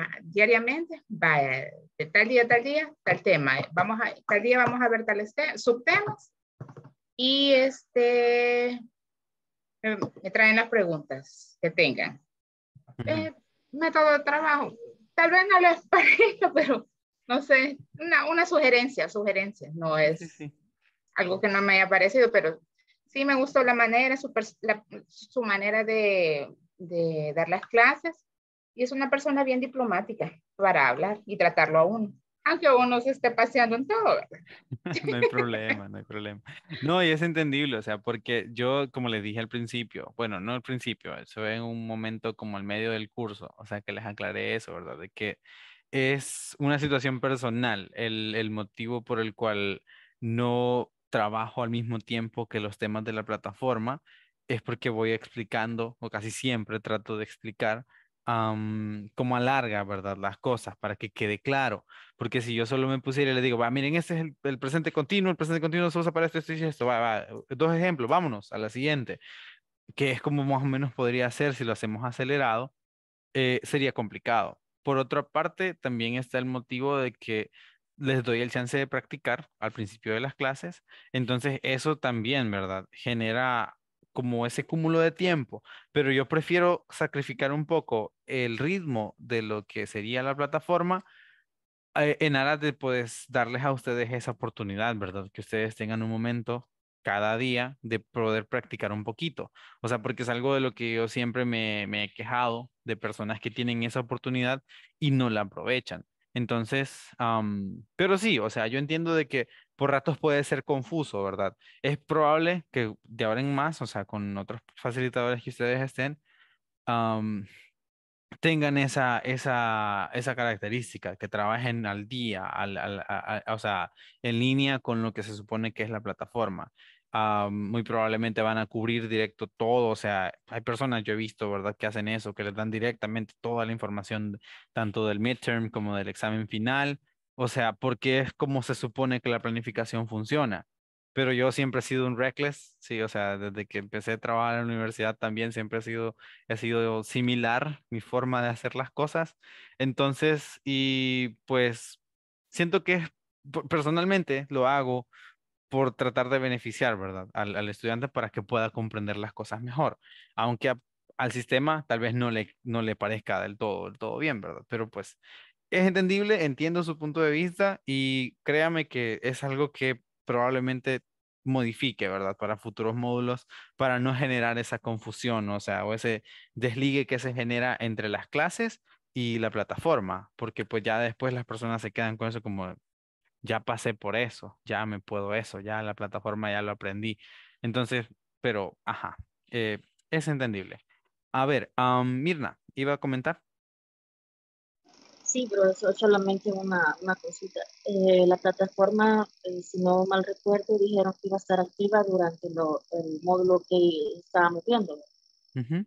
la, diariamente, va, de tal día, tal día, tal tema. Eh, vamos a, tal día vamos a ver tales subtemas y este, me traen las preguntas que tengan. Eh, método de trabajo. Tal vez no les (laughs) parezca, pero no sé, una, una sugerencia, no es algo que no me haya parecido, pero sí me gustó la manera, su, manera de, de, dar las clases y es una persona bien diplomática para hablar y tratarlo a uno aunque uno se esté paseando en todo, (laughs) no hay problema, no hay problema. No, y es entendible, o sea, porque yo, como les dije al principio, bueno, no al principio, eso en un momento como al medio del curso, o sea, que les aclaré eso, ¿verdad? De que es una situación personal el, el motivo por el cual no trabajo al mismo tiempo que los temas de la plataforma, es porque voy explicando, o casi siempre trato de explicar como alarga, ¿verdad? Las cosas para que quede claro. Porque si yo solo me pusiera y le digo, va, miren, este es el, presente continuo, el presente continuo se usa para esto, esto y esto, va, va, dos ejemplos, vámonos a la siguiente, que es como más o menos podría ser si lo hacemos acelerado, eh, sería complicado. Por otra parte, también está el motivo de que les doy el chance de practicar al principio de las clases. Entonces, eso también, ¿verdad? Genera como ese cúmulo de tiempo, pero yo prefiero sacrificar un poco el ritmo de lo que sería la plataforma eh, en aras de pues darles a ustedes esa oportunidad, ¿verdad? Que ustedes tengan un momento cada día de poder practicar un poquito. O sea, porque es algo de lo que yo siempre me he quejado de personas que tienen esa oportunidad y no la aprovechan. Entonces, pero sí, o sea, yo entiendo de que por ratos puede ser confuso, ¿verdad? Es probable que de ahora en más, o sea, con otros facilitadores que ustedes estén, tengan esa, característica, que trabajen al día, o sea, en línea con lo que se supone que es la plataforma. Ah, muy probablemente van a cubrir directo todo, o sea, hay personas, yo he visto, ¿verdad?, que hacen eso, que les dan directamente toda la información, tanto del midterm como del examen final, o sea, porque es como se supone que la planificación funciona pero yo siempre he sido un reckless, sí, o sea, desde que empecé a trabajar en la universidad también siempre he sido, ha sido similar mi forma de hacer las cosas. Entonces, y pues siento que personalmente lo hago por tratar de beneficiar, ¿verdad? Al, estudiante para que pueda comprender las cosas mejor, aunque al sistema tal vez no le, no le parezca del todo, del todo bien, ¿verdad? Pero pues es entendible, entiendo su punto de vista y créame que es algo que probablemente modifique, ¿verdad? Para futuros módulos, para no generar esa confusión, o sea, o ese desligue que se genera entre las clases y la plataforma, porque pues ya después las personas se quedan con eso como, ya pasé por eso, ya me puedo eso, ya la plataforma ya lo aprendí. Entonces, pero, ajá, eh, es entendible. A ver, Mirna, iba a comentar sí, pero eso es solamente una, una cosita. Eh, la plataforma, eh, si no mal recuerdo, dijeron que iba a estar activa durante lo, el módulo que estábamos viendo.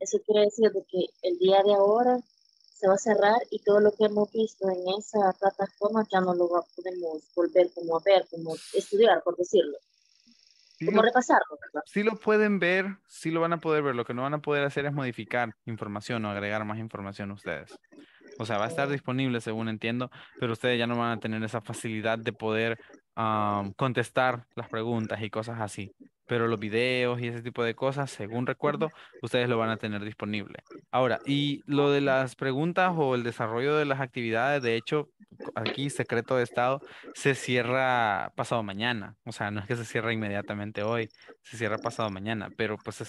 Eso quiere decir de que el día de ahora se va a cerrar y todo lo que hemos visto en esa plataforma ya no lo podemos volver como a ver, como estudiar, por decirlo. como repasarlo, ¿verdad? Sí lo pueden ver, sí lo van a poder ver. Lo que no van a poder hacer es modificar información o agregar más información a ustedes. O sea, va a estar disponible, según entiendo, pero ustedes ya no van a tener esa facilidad de poder contestar las preguntas y cosas así. Pero los videos y ese tipo de cosas, según recuerdo, ustedes lo van a tener disponible. Ahora, y lo de las preguntas o el desarrollo de las actividades, de hecho, aquí, secreto de Estado, se cierra pasado mañana. O sea, no es que se cierra inmediatamente hoy, se cierra pasado mañana, pero pues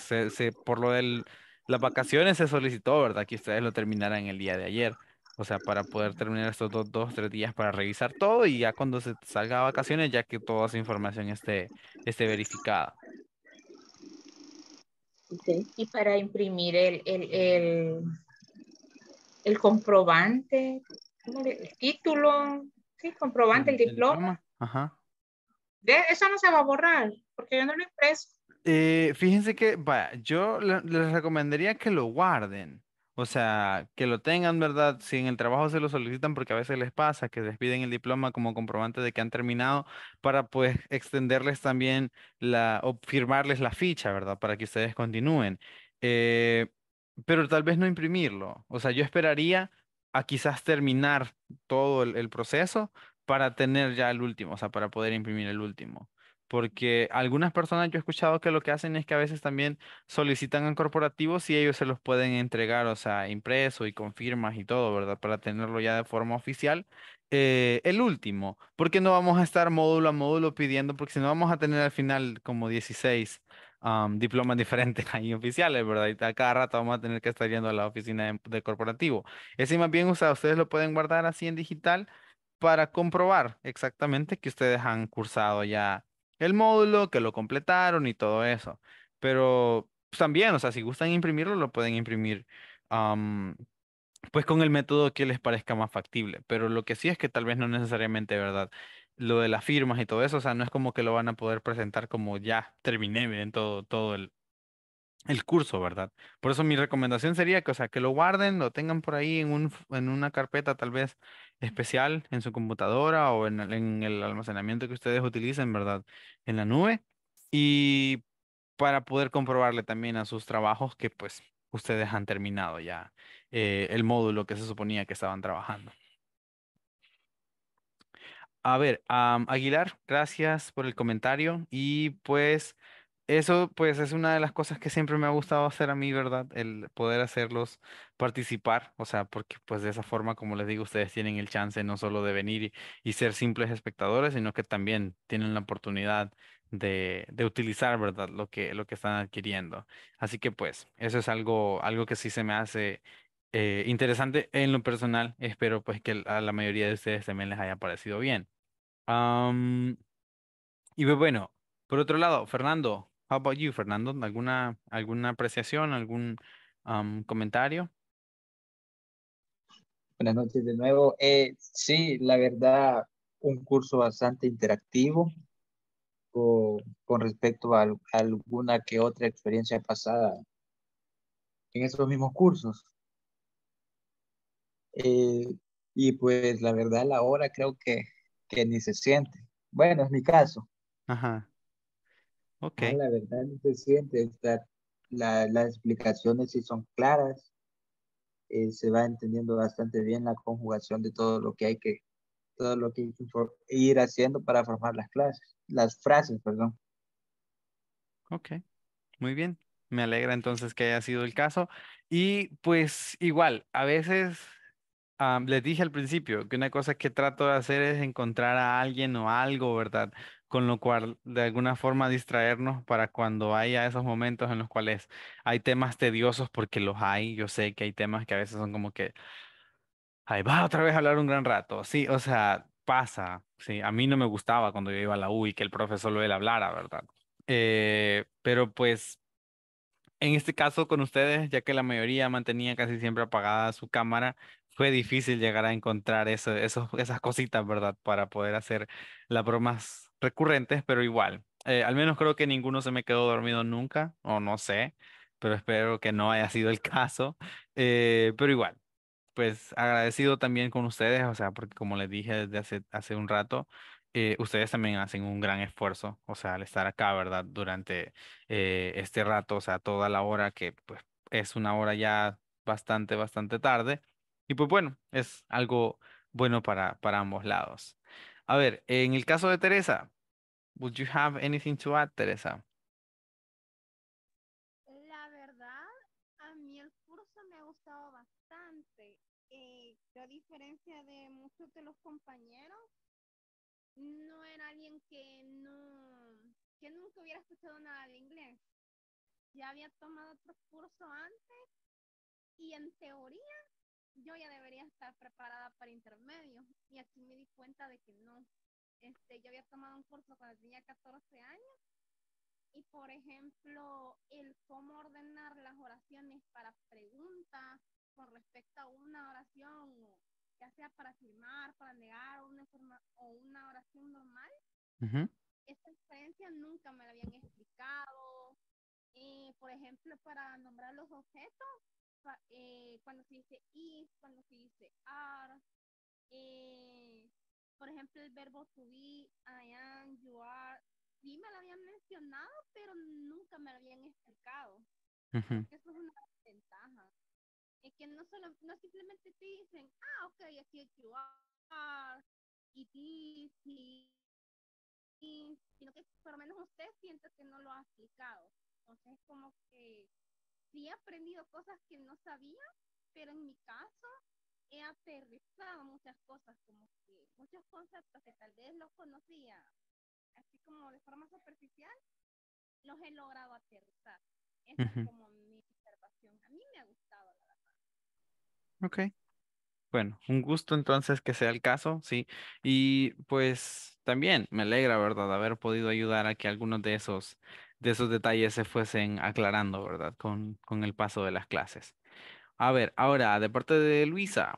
por lo del las vacaciones se solicitó, ¿verdad? Que ustedes lo terminaran el día de ayer. O sea, para poder terminar estos dos, tres días para revisar todo y ya cuando se salga a vacaciones, ya que toda esa información esté, esté verificada. Y para imprimir el, comprobante, el título, sí, comprobante, el, diploma. Ajá. eso no se va a borrar, porque yo no lo impreso. Eh, fíjense que, vaya, yo les recomendaría que lo guarden o sea, que lo tengan, ¿verdad? Si en el trabajo se lo solicitan, porque a veces les pasa que les piden el diploma como comprobante de que han terminado, para pues extenderles también la, o firmarles la ficha, ¿verdad? Para que ustedes continúen. Eh, pero tal vez no imprimirlo. O sea, yo esperaría a quizás terminar todo el proceso para tener ya el último, o sea, para poder imprimir el último porque algunas personas yo he escuchado que lo que hacen es que a veces también solicitan en corporativos y ellos se los pueden entregar, o sea, impreso y con firmas y todo, ¿verdad? Para tenerlo ya de forma oficial. Eh, el último, porque no vamos a estar módulo a módulo pidiendo, porque si no vamos a tener al final como 16 diplomas (laughs) diferentes ahí oficiales, ¿verdad? Y a cada rato vamos a tener que estar yendo a la oficina de, corporativo. Ese más bien, o ustedes lo pueden guardar así en digital para comprobar exactamente que ustedes han cursado ya el módulo, que lo completaron y todo eso. Pero pues, también, o sea, si gustan imprimirlo, lo pueden imprimir. pues con el método que les parezca más factible, pero lo que sí es que tal vez no necesariamente, ¿verdad? Lo de las firmas y todo eso, o sea, no es como que lo van a poder presentar como ya terminé en todo, todo el, el curso, ¿verdad? Por eso mi recomendación sería que, o sea, que lo guarden, lo tengan por ahí en, un, en una carpeta tal vez especial en su computadora o en, el almacenamiento que ustedes utilicen, ¿verdad? En la nube. Y para poder comprobarle también a sus trabajos que pues ustedes han terminado ya eh, el módulo que se suponía que estaban trabajando. A ver, Aguilar, gracias por el comentario y pues eso pues es una de las cosas que siempre me ha gustado hacer a mí, ¿verdad? El poder hacerlos participar, o sea, porque pues de esa forma, como les digo, ustedes tienen el chance no solo de venir y, ser simples espectadores, sino que también tienen la oportunidad de, utilizar, ¿verdad? Lo que, lo que están adquiriendo. Así que pues eso es algo, algo que sí se me hace eh, interesante en lo personal. Espero pues que a la mayoría de ustedes también les haya parecido bien. Y, y bueno, por otro lado, Fernando, How about you, Fernando? ¿Alguna, alguna apreciación, algún comentario? Buenas noches de nuevo. Eh, sí, la verdad, un curso bastante interactivo con, con respecto a, alguna que otra experiencia pasada en esos mismos cursos. Eh, y pues la verdad, la hora creo que, que ni se siente. Bueno, es mi caso. Ajá la verdad es siente estar la, las explicaciones si son claras. Eh, se va entendiendo bastante bien la conjugación de todo lo que hay que todo lo que ir haciendo para formar las clases, las frases, perdón. Ok, muy bien. Me alegra entonces que haya sido el caso. Y pues igual, a veces les dije al principio que una cosa que trato de hacer es encontrar a alguien o algo, ¿verdad? con lo cual de alguna forma distraernos para cuando haya esos momentos en los cuales hay temas tediosos, porque los hay, yo sé que hay temas que a veces son como que, ay va otra vez a hablar un gran rato, sí, o sea, pasa, sí, a mí no me gustaba cuando yo iba a la U y que el profesor lo él hablara, ¿verdad? Eh, pero pues en este caso con ustedes, ya que la mayoría mantenía casi siempre apagada su cámara, fue difícil llegar a encontrar eso, esos esas cositas, ¿verdad? Para poder hacer las bromas recurrentes, pero igual. Eh, al menos creo que ninguno se me quedó dormido nunca, o no sé, pero espero que no haya sido el (laughs) caso. Eh, pero igual, pues agradecido también con ustedes, o sea, porque como les dije desde hace, hace un rato, eh, ustedes también hacen un gran esfuerzo, o sea, al estar acá, ¿verdad? Durante este rato, o sea, toda la hora que pues es una hora ya bastante, bastante tarde. Y pues bueno, es algo bueno para, para ambos lados. A ver, en el caso de Teresa, would you have anything to add, Teresa? La verdad, a mí el curso me ha gustado bastante. Eh, a diferencia de muchos de los compañeros, no era alguien que no, que nunca hubiera escuchado nada de inglés. Ya había tomado Otro curso antes y en teoría yo ya debería estar preparada para intermedio. Y así me di cuenta de que no. Este, yo había tomado un curso cuando tenía 14 años y, por ejemplo, el cómo ordenar las oraciones para preguntas con respecto a una oración, ya sea para firmar para negar una forma, o una oración normal, esta experiencia nunca me la habían explicado. Y, eh, por ejemplo, para nombrar los objetos, eh, cuando se dice is, cuando se dice are. Eh, por ejemplo, el verbo to be, I am, you are. Sí me lo habían mencionado, pero nunca me lo habían explicado. Eso es una ventaja. Es que no, solo, no simplemente te dicen, ah, ok, aquí es you are, it is, y, sino que por lo menos usted siente que no lo ha explicado Entonces es como que sí he aprendido cosas que no sabía, pero en mi caso he aterrizado muchas cosas, como que muchos conceptos que tal vez los conocía así como de forma superficial, los he logrado aterrizar. Esa es como mi observación. A mí me ha gustado, la Ok. Bueno, un gusto entonces que sea el caso, sí. Y pues también me alegra, ¿verdad?, haber podido ayudar a que algunos de esos de esos detalles se fuesen aclarando, ¿verdad? Con, con el paso de las clases. A ver, ahora, de parte de Luisa.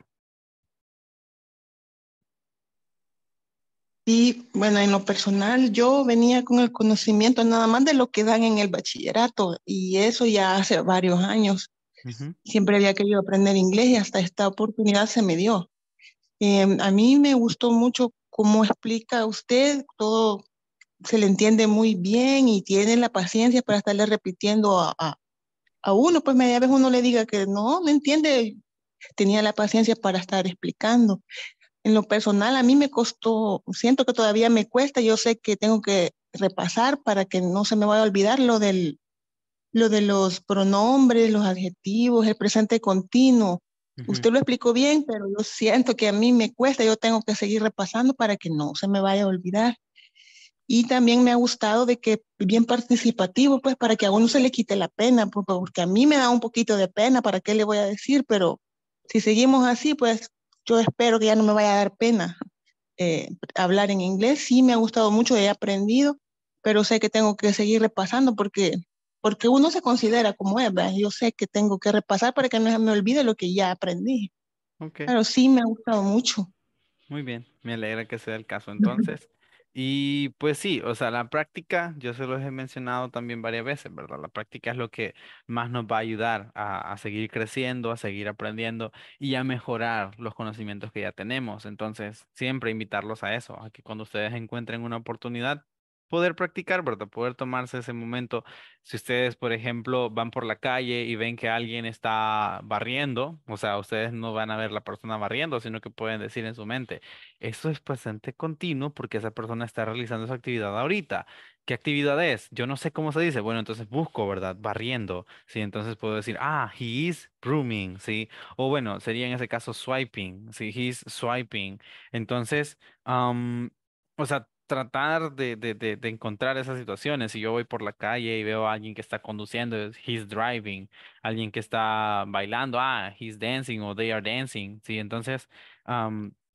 Sí, bueno, en lo personal yo venía con el conocimiento nada más de lo que dan en el bachillerato y eso ya hace varios años. Siempre había querido aprender inglés y hasta esta oportunidad se me dio. Em, a mí me gustó mucho cómo explica usted todo se le entiende muy bien y tiene la paciencia para estarle repitiendo a, uno, pues media vez uno le diga que no, me entiende, tenía la paciencia para estar explicando. En lo personal, a mí me costó, siento que todavía me cuesta, yo sé que tengo que repasar para que no se me vaya a olvidar lo, del, lo de los pronombres, los adjetivos, el presente continuo. Usted lo explicó bien, pero yo siento que a mí me cuesta, yo tengo que seguir repasando para que no se me vaya a olvidar. Y también me ha gustado de que bien participativo, pues para que a uno se le quite la pena, porque a mí me da un poquito de pena, ¿para qué le voy a decir? Pero si seguimos así, pues yo espero que ya no me vaya a dar pena eh, hablar en inglés. Sí, me ha gustado mucho, he aprendido, pero sé que tengo que seguir repasando porque, porque uno se considera como es, Yo sé que tengo que repasar para que no me olvide lo que ya aprendí. Pero sí, me ha gustado mucho. Muy bien, me alegra que sea el caso entonces. Y pues sí, o sea, la práctica, yo se los he mencionado también varias veces, ¿verdad? La práctica es lo que más nos va a ayudar a, seguir creciendo, a seguir aprendiendo y a mejorar los conocimientos que ya tenemos. Entonces, siempre invitarlos a eso, a que cuando ustedes encuentren una oportunidad, poder practicar, ¿verdad? Poder tomarse ese momento. Si ustedes, por ejemplo, van por la calle y ven que alguien está barriendo, o sea, ustedes no van a ver la persona barriendo, sino que pueden decir en su mente, eso es presente continuo porque esa persona está realizando esa actividad ahorita. ¿Qué actividad es? Yo no sé cómo se dice. Bueno, entonces busco, ¿verdad? Barriendo. Sí, entonces puedo decir, ah, he is brooming, ¿sí? O bueno, sería en ese caso swiping, ¿sí? He is swiping. Entonces, um, o sea, tratar de, encontrar esas situaciones. Si yo voy por la calle y veo a alguien que está conduciendo, he's driving, alguien que está bailando, ah, he's dancing o they are dancing, ¿sí? Entonces,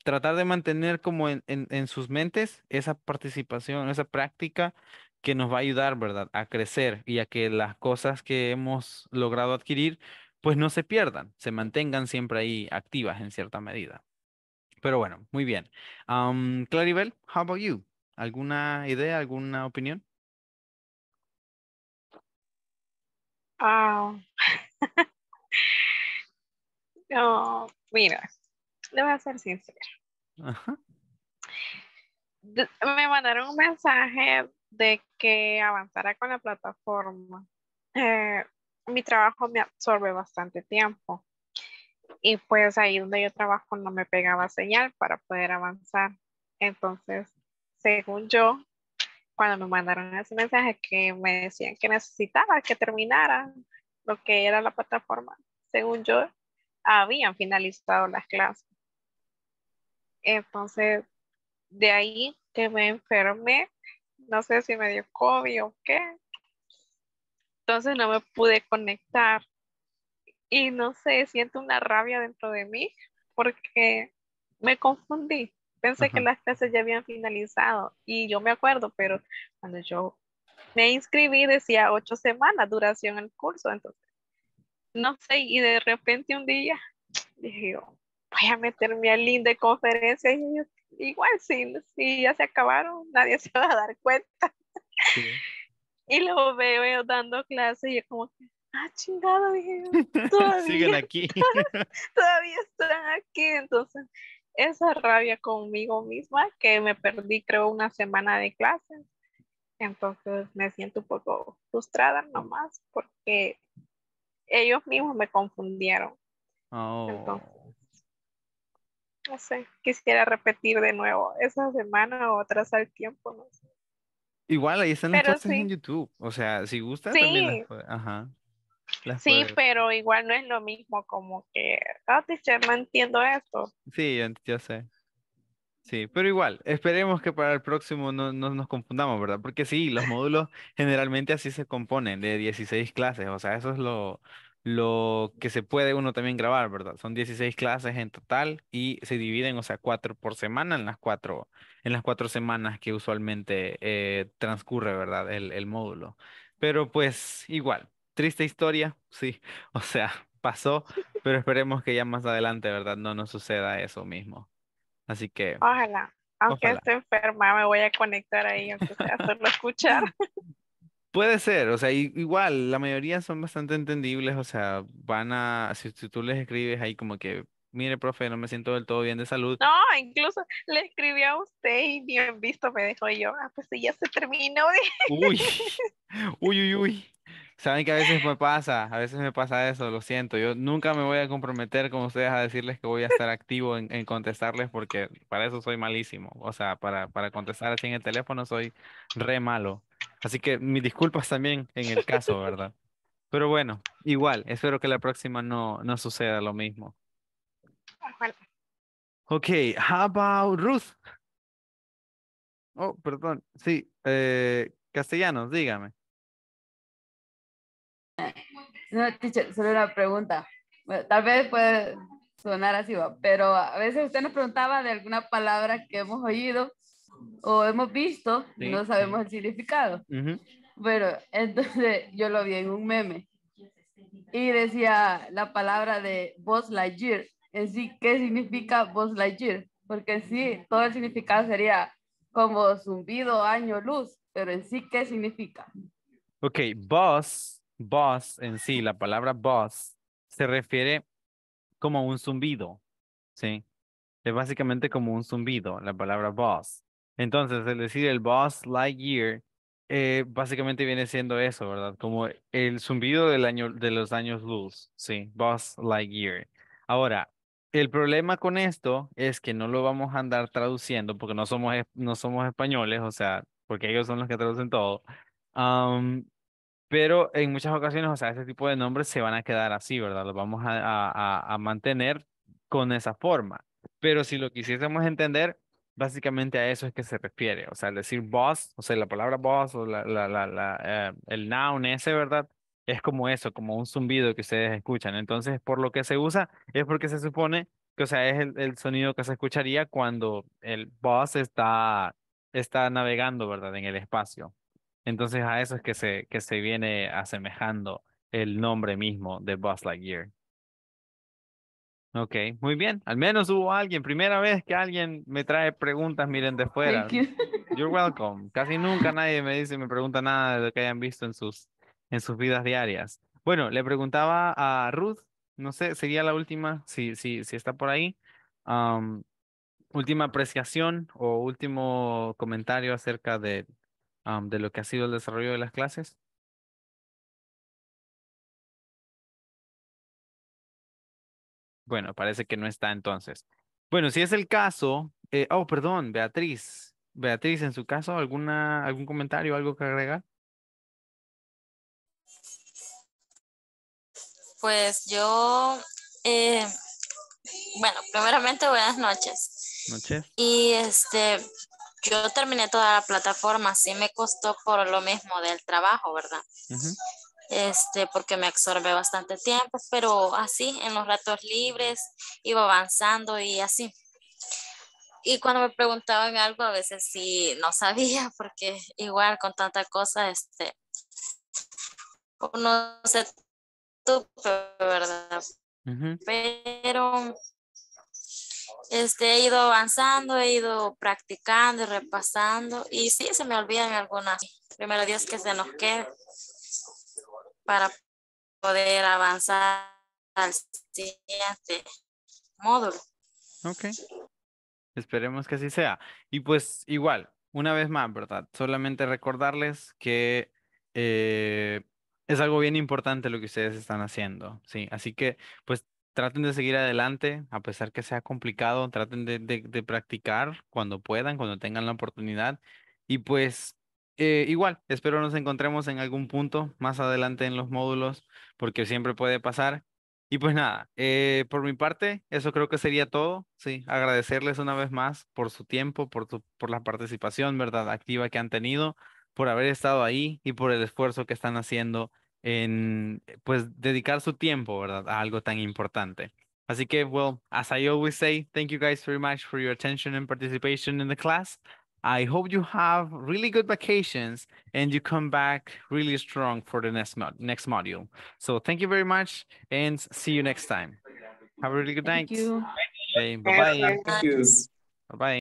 tratar de mantener como en, en, sus mentes esa participación, esa práctica que nos va a ayudar, ¿verdad? A crecer y a que las cosas que hemos logrado adquirir, pues no se pierdan, se mantengan siempre ahí activas en cierta medida. Pero bueno, muy bien. Claribel, how about you? ¿Alguna idea, alguna opinión? Ah. (laughs) no, mira, le voy a ser sincero Me mandaron un mensaje de que avanzara con la plataforma. Eh, mi trabajo me absorbe bastante tiempo y pues ahí donde yo trabajo no me pegaba señal para poder avanzar. Entonces según yo, cuando me mandaron ese mensaje que me decían que necesitaba que terminara lo que era la plataforma, según yo, habían finalizado las clases. Entonces, de ahí que me enfermé, no sé si me dio COVID o qué. Entonces no me pude conectar. Y no sé, siento una rabia dentro de mí porque me confundí. Pensé que las clases ya habían finalizado y yo me acuerdo, pero cuando yo me inscribí decía ocho semanas duración el curso, entonces no sé, y de repente un día dije voy a meterme al link de conferencia y igual si, si ya se acabaron, nadie se va a dar cuenta. (laughs) Y luego veo dando clases y yo como, ah, chingado, dije (laughs) todavía, siguen aquí. (laughs) todavía están aquí, entonces esa rabia conmigo misma que me perdí creo una semana de clases. Entonces me siento un poco frustrada nomás porque ellos mismos me confundieron. Oh. no sé, quisiera repetir de nuevo esa semana o atrás al tiempo, no sé. Igual ahí están en YouTube, o sea, si gusta también. Ajá sí, pero igual no es lo mismo como que, ah, sí, teacher, entiendo esto. Sí, yo, sé. Sí, pero igual, esperemos que para el próximo no, no nos confundamos, ¿verdad? Porque sí, los módulos (laughs) generalmente así se componen, de 16 clases, o sea, eso es lo, lo que se puede uno también grabar, ¿verdad? Son 16 clases en total y se dividen, o sea, cuatro por semana en las cuatro, en las cuatro semanas que usualmente eh, transcurre, ¿verdad? El, el módulo. Pero pues igual, triste historia, sí, (laughs) o sea, pasó, pero (laughs) esperemos que ya más adelante, ¿verdad? No nos suceda eso mismo. Así que... Ojalá, aunque esté enferma, me voy a conectar ahí, aunque sea escuchar. (laughs) Puede ser, o sea, igual, la mayoría son bastante entendibles, o sea, van a, si, tú les escribes ahí como que, mire, profe, no me siento del todo bien de salud. No, incluso le escribí a usted y bien visto me dejó yo. Ah, pues sí, ya se terminó. Uy, uy, uy, uy. Saben que a veces me pasa, a veces me pasa eso, lo siento. Yo nunca me voy a comprometer como ustedes a decirles que voy a estar activo en, en contestarles porque para eso soy malísimo. O sea, para, para contestar así en el teléfono soy re malo. Así que mis disculpas también en el caso, ¿verdad? Pero bueno, igual, espero que la próxima no, no suceda lo mismo. Ok, how about Ruth? Oh, perdón, sí, eh, castellanos, dígame. No, teacher, solo una pregunta. tal vez puede sonar así, pero a veces usted nos preguntaba de alguna palabra que hemos oído o hemos visto y no sabemos el significado. Pero entonces yo lo vi en un meme y decía la palabra de Buzz Lightyear. En sí, ¿qué significa Buzz Lightyear? Porque sí, todo el significado sería como zumbido, año, luz, pero en sí, ¿qué significa? Ok, Buzz boss en sí, la palabra boss, se refiere como un zumbido, ¿sí? Es básicamente como un zumbido, la palabra boss. Entonces, el decir el boss like year eh, básicamente viene siendo eso, ¿verdad? Como el zumbido del año, de los años luz, ¿sí? Boss year. Ahora, el problema con esto es que no lo vamos a andar traduciendo porque no somos, no somos españoles, o sea, porque ellos son los que traducen todo. Um, pero en muchas ocasiones, o sea, ese tipo de nombres se van a quedar así, ¿verdad? Los vamos a, mantener con esa forma. Pero si lo quisiésemos entender, básicamente a eso es que se refiere. O sea, al decir boss, o sea, la palabra boss o eh, el noun ese, ¿verdad? Es como eso, como un zumbido que ustedes escuchan. Entonces, por lo que se usa es porque se supone que, o sea, es el, sonido que se escucharía cuando el boss está, está navegando, ¿verdad? En el espacio. Entonces a eso es que se, que se viene asemejando el nombre mismo de Buzz Lightyear. Ok, muy bien. Al menos hubo alguien. Primera vez que alguien me trae preguntas, miren, de fuera. You're (laughs) welcome. Casi nunca nadie me dice, me pregunta nada de lo que hayan visto en sus, en sus vidas diarias. Bueno, le preguntaba a Ruth, no sé, sería la última, si, si está por ahí. última apreciación o último comentario acerca de, de lo que ha sido el desarrollo de las clases? Bueno, parece que no está entonces. Bueno, si es el caso, eh, oh, perdón, Beatriz. Beatriz, en su caso, ¿alguna, ¿algún comentario, algo que agregar? Pues yo, eh, bueno, primeramente buenas noches. Noches. Y este, yo terminé toda la plataforma, sí me costó por lo mismo del trabajo, ¿verdad? Este, porque me absorbe bastante tiempo, pero así, en los ratos libres, iba avanzando y así. Y cuando me preguntaban algo, a veces sí no sabía, (laughs) porque igual con tanta cosa, este, sé, se ¿verdad? Pero este, he ido avanzando, he ido practicando y repasando. Y sí, se me olvidan algunas. Primero Dios que se nos quede para poder avanzar al siguiente módulo. Ok. Esperemos que así sea. Y pues igual, una vez más, ¿verdad? Solamente recordarles que eh, es algo bien importante lo que ustedes están haciendo, ¿sí? Así que pues traten de seguir adelante, a pesar que sea complicado, traten de, practicar cuando puedan, cuando tengan la oportunidad. Y pues eh, igual, espero nos encontremos en algún punto más adelante en los módulos, porque siempre puede pasar. Y pues nada, eh, por mi parte, eso creo que sería todo. Sí, agradecerles una vez más por su tiempo, por, por la participación, ¿verdad? Activa que han tenido, por haber estado ahí y por el esfuerzo que están haciendo en pues dedicar su tiempo, ¿verdad? A algo tan importante. Así que, well, as I always say, thank you guys very much for your attention and participation in the class. I hope you have really good vacations and you come back really strong for the next, mod next module. So thank you very much and see you next time. Have a really good thank night. You. Bye-bye. Bye-bye.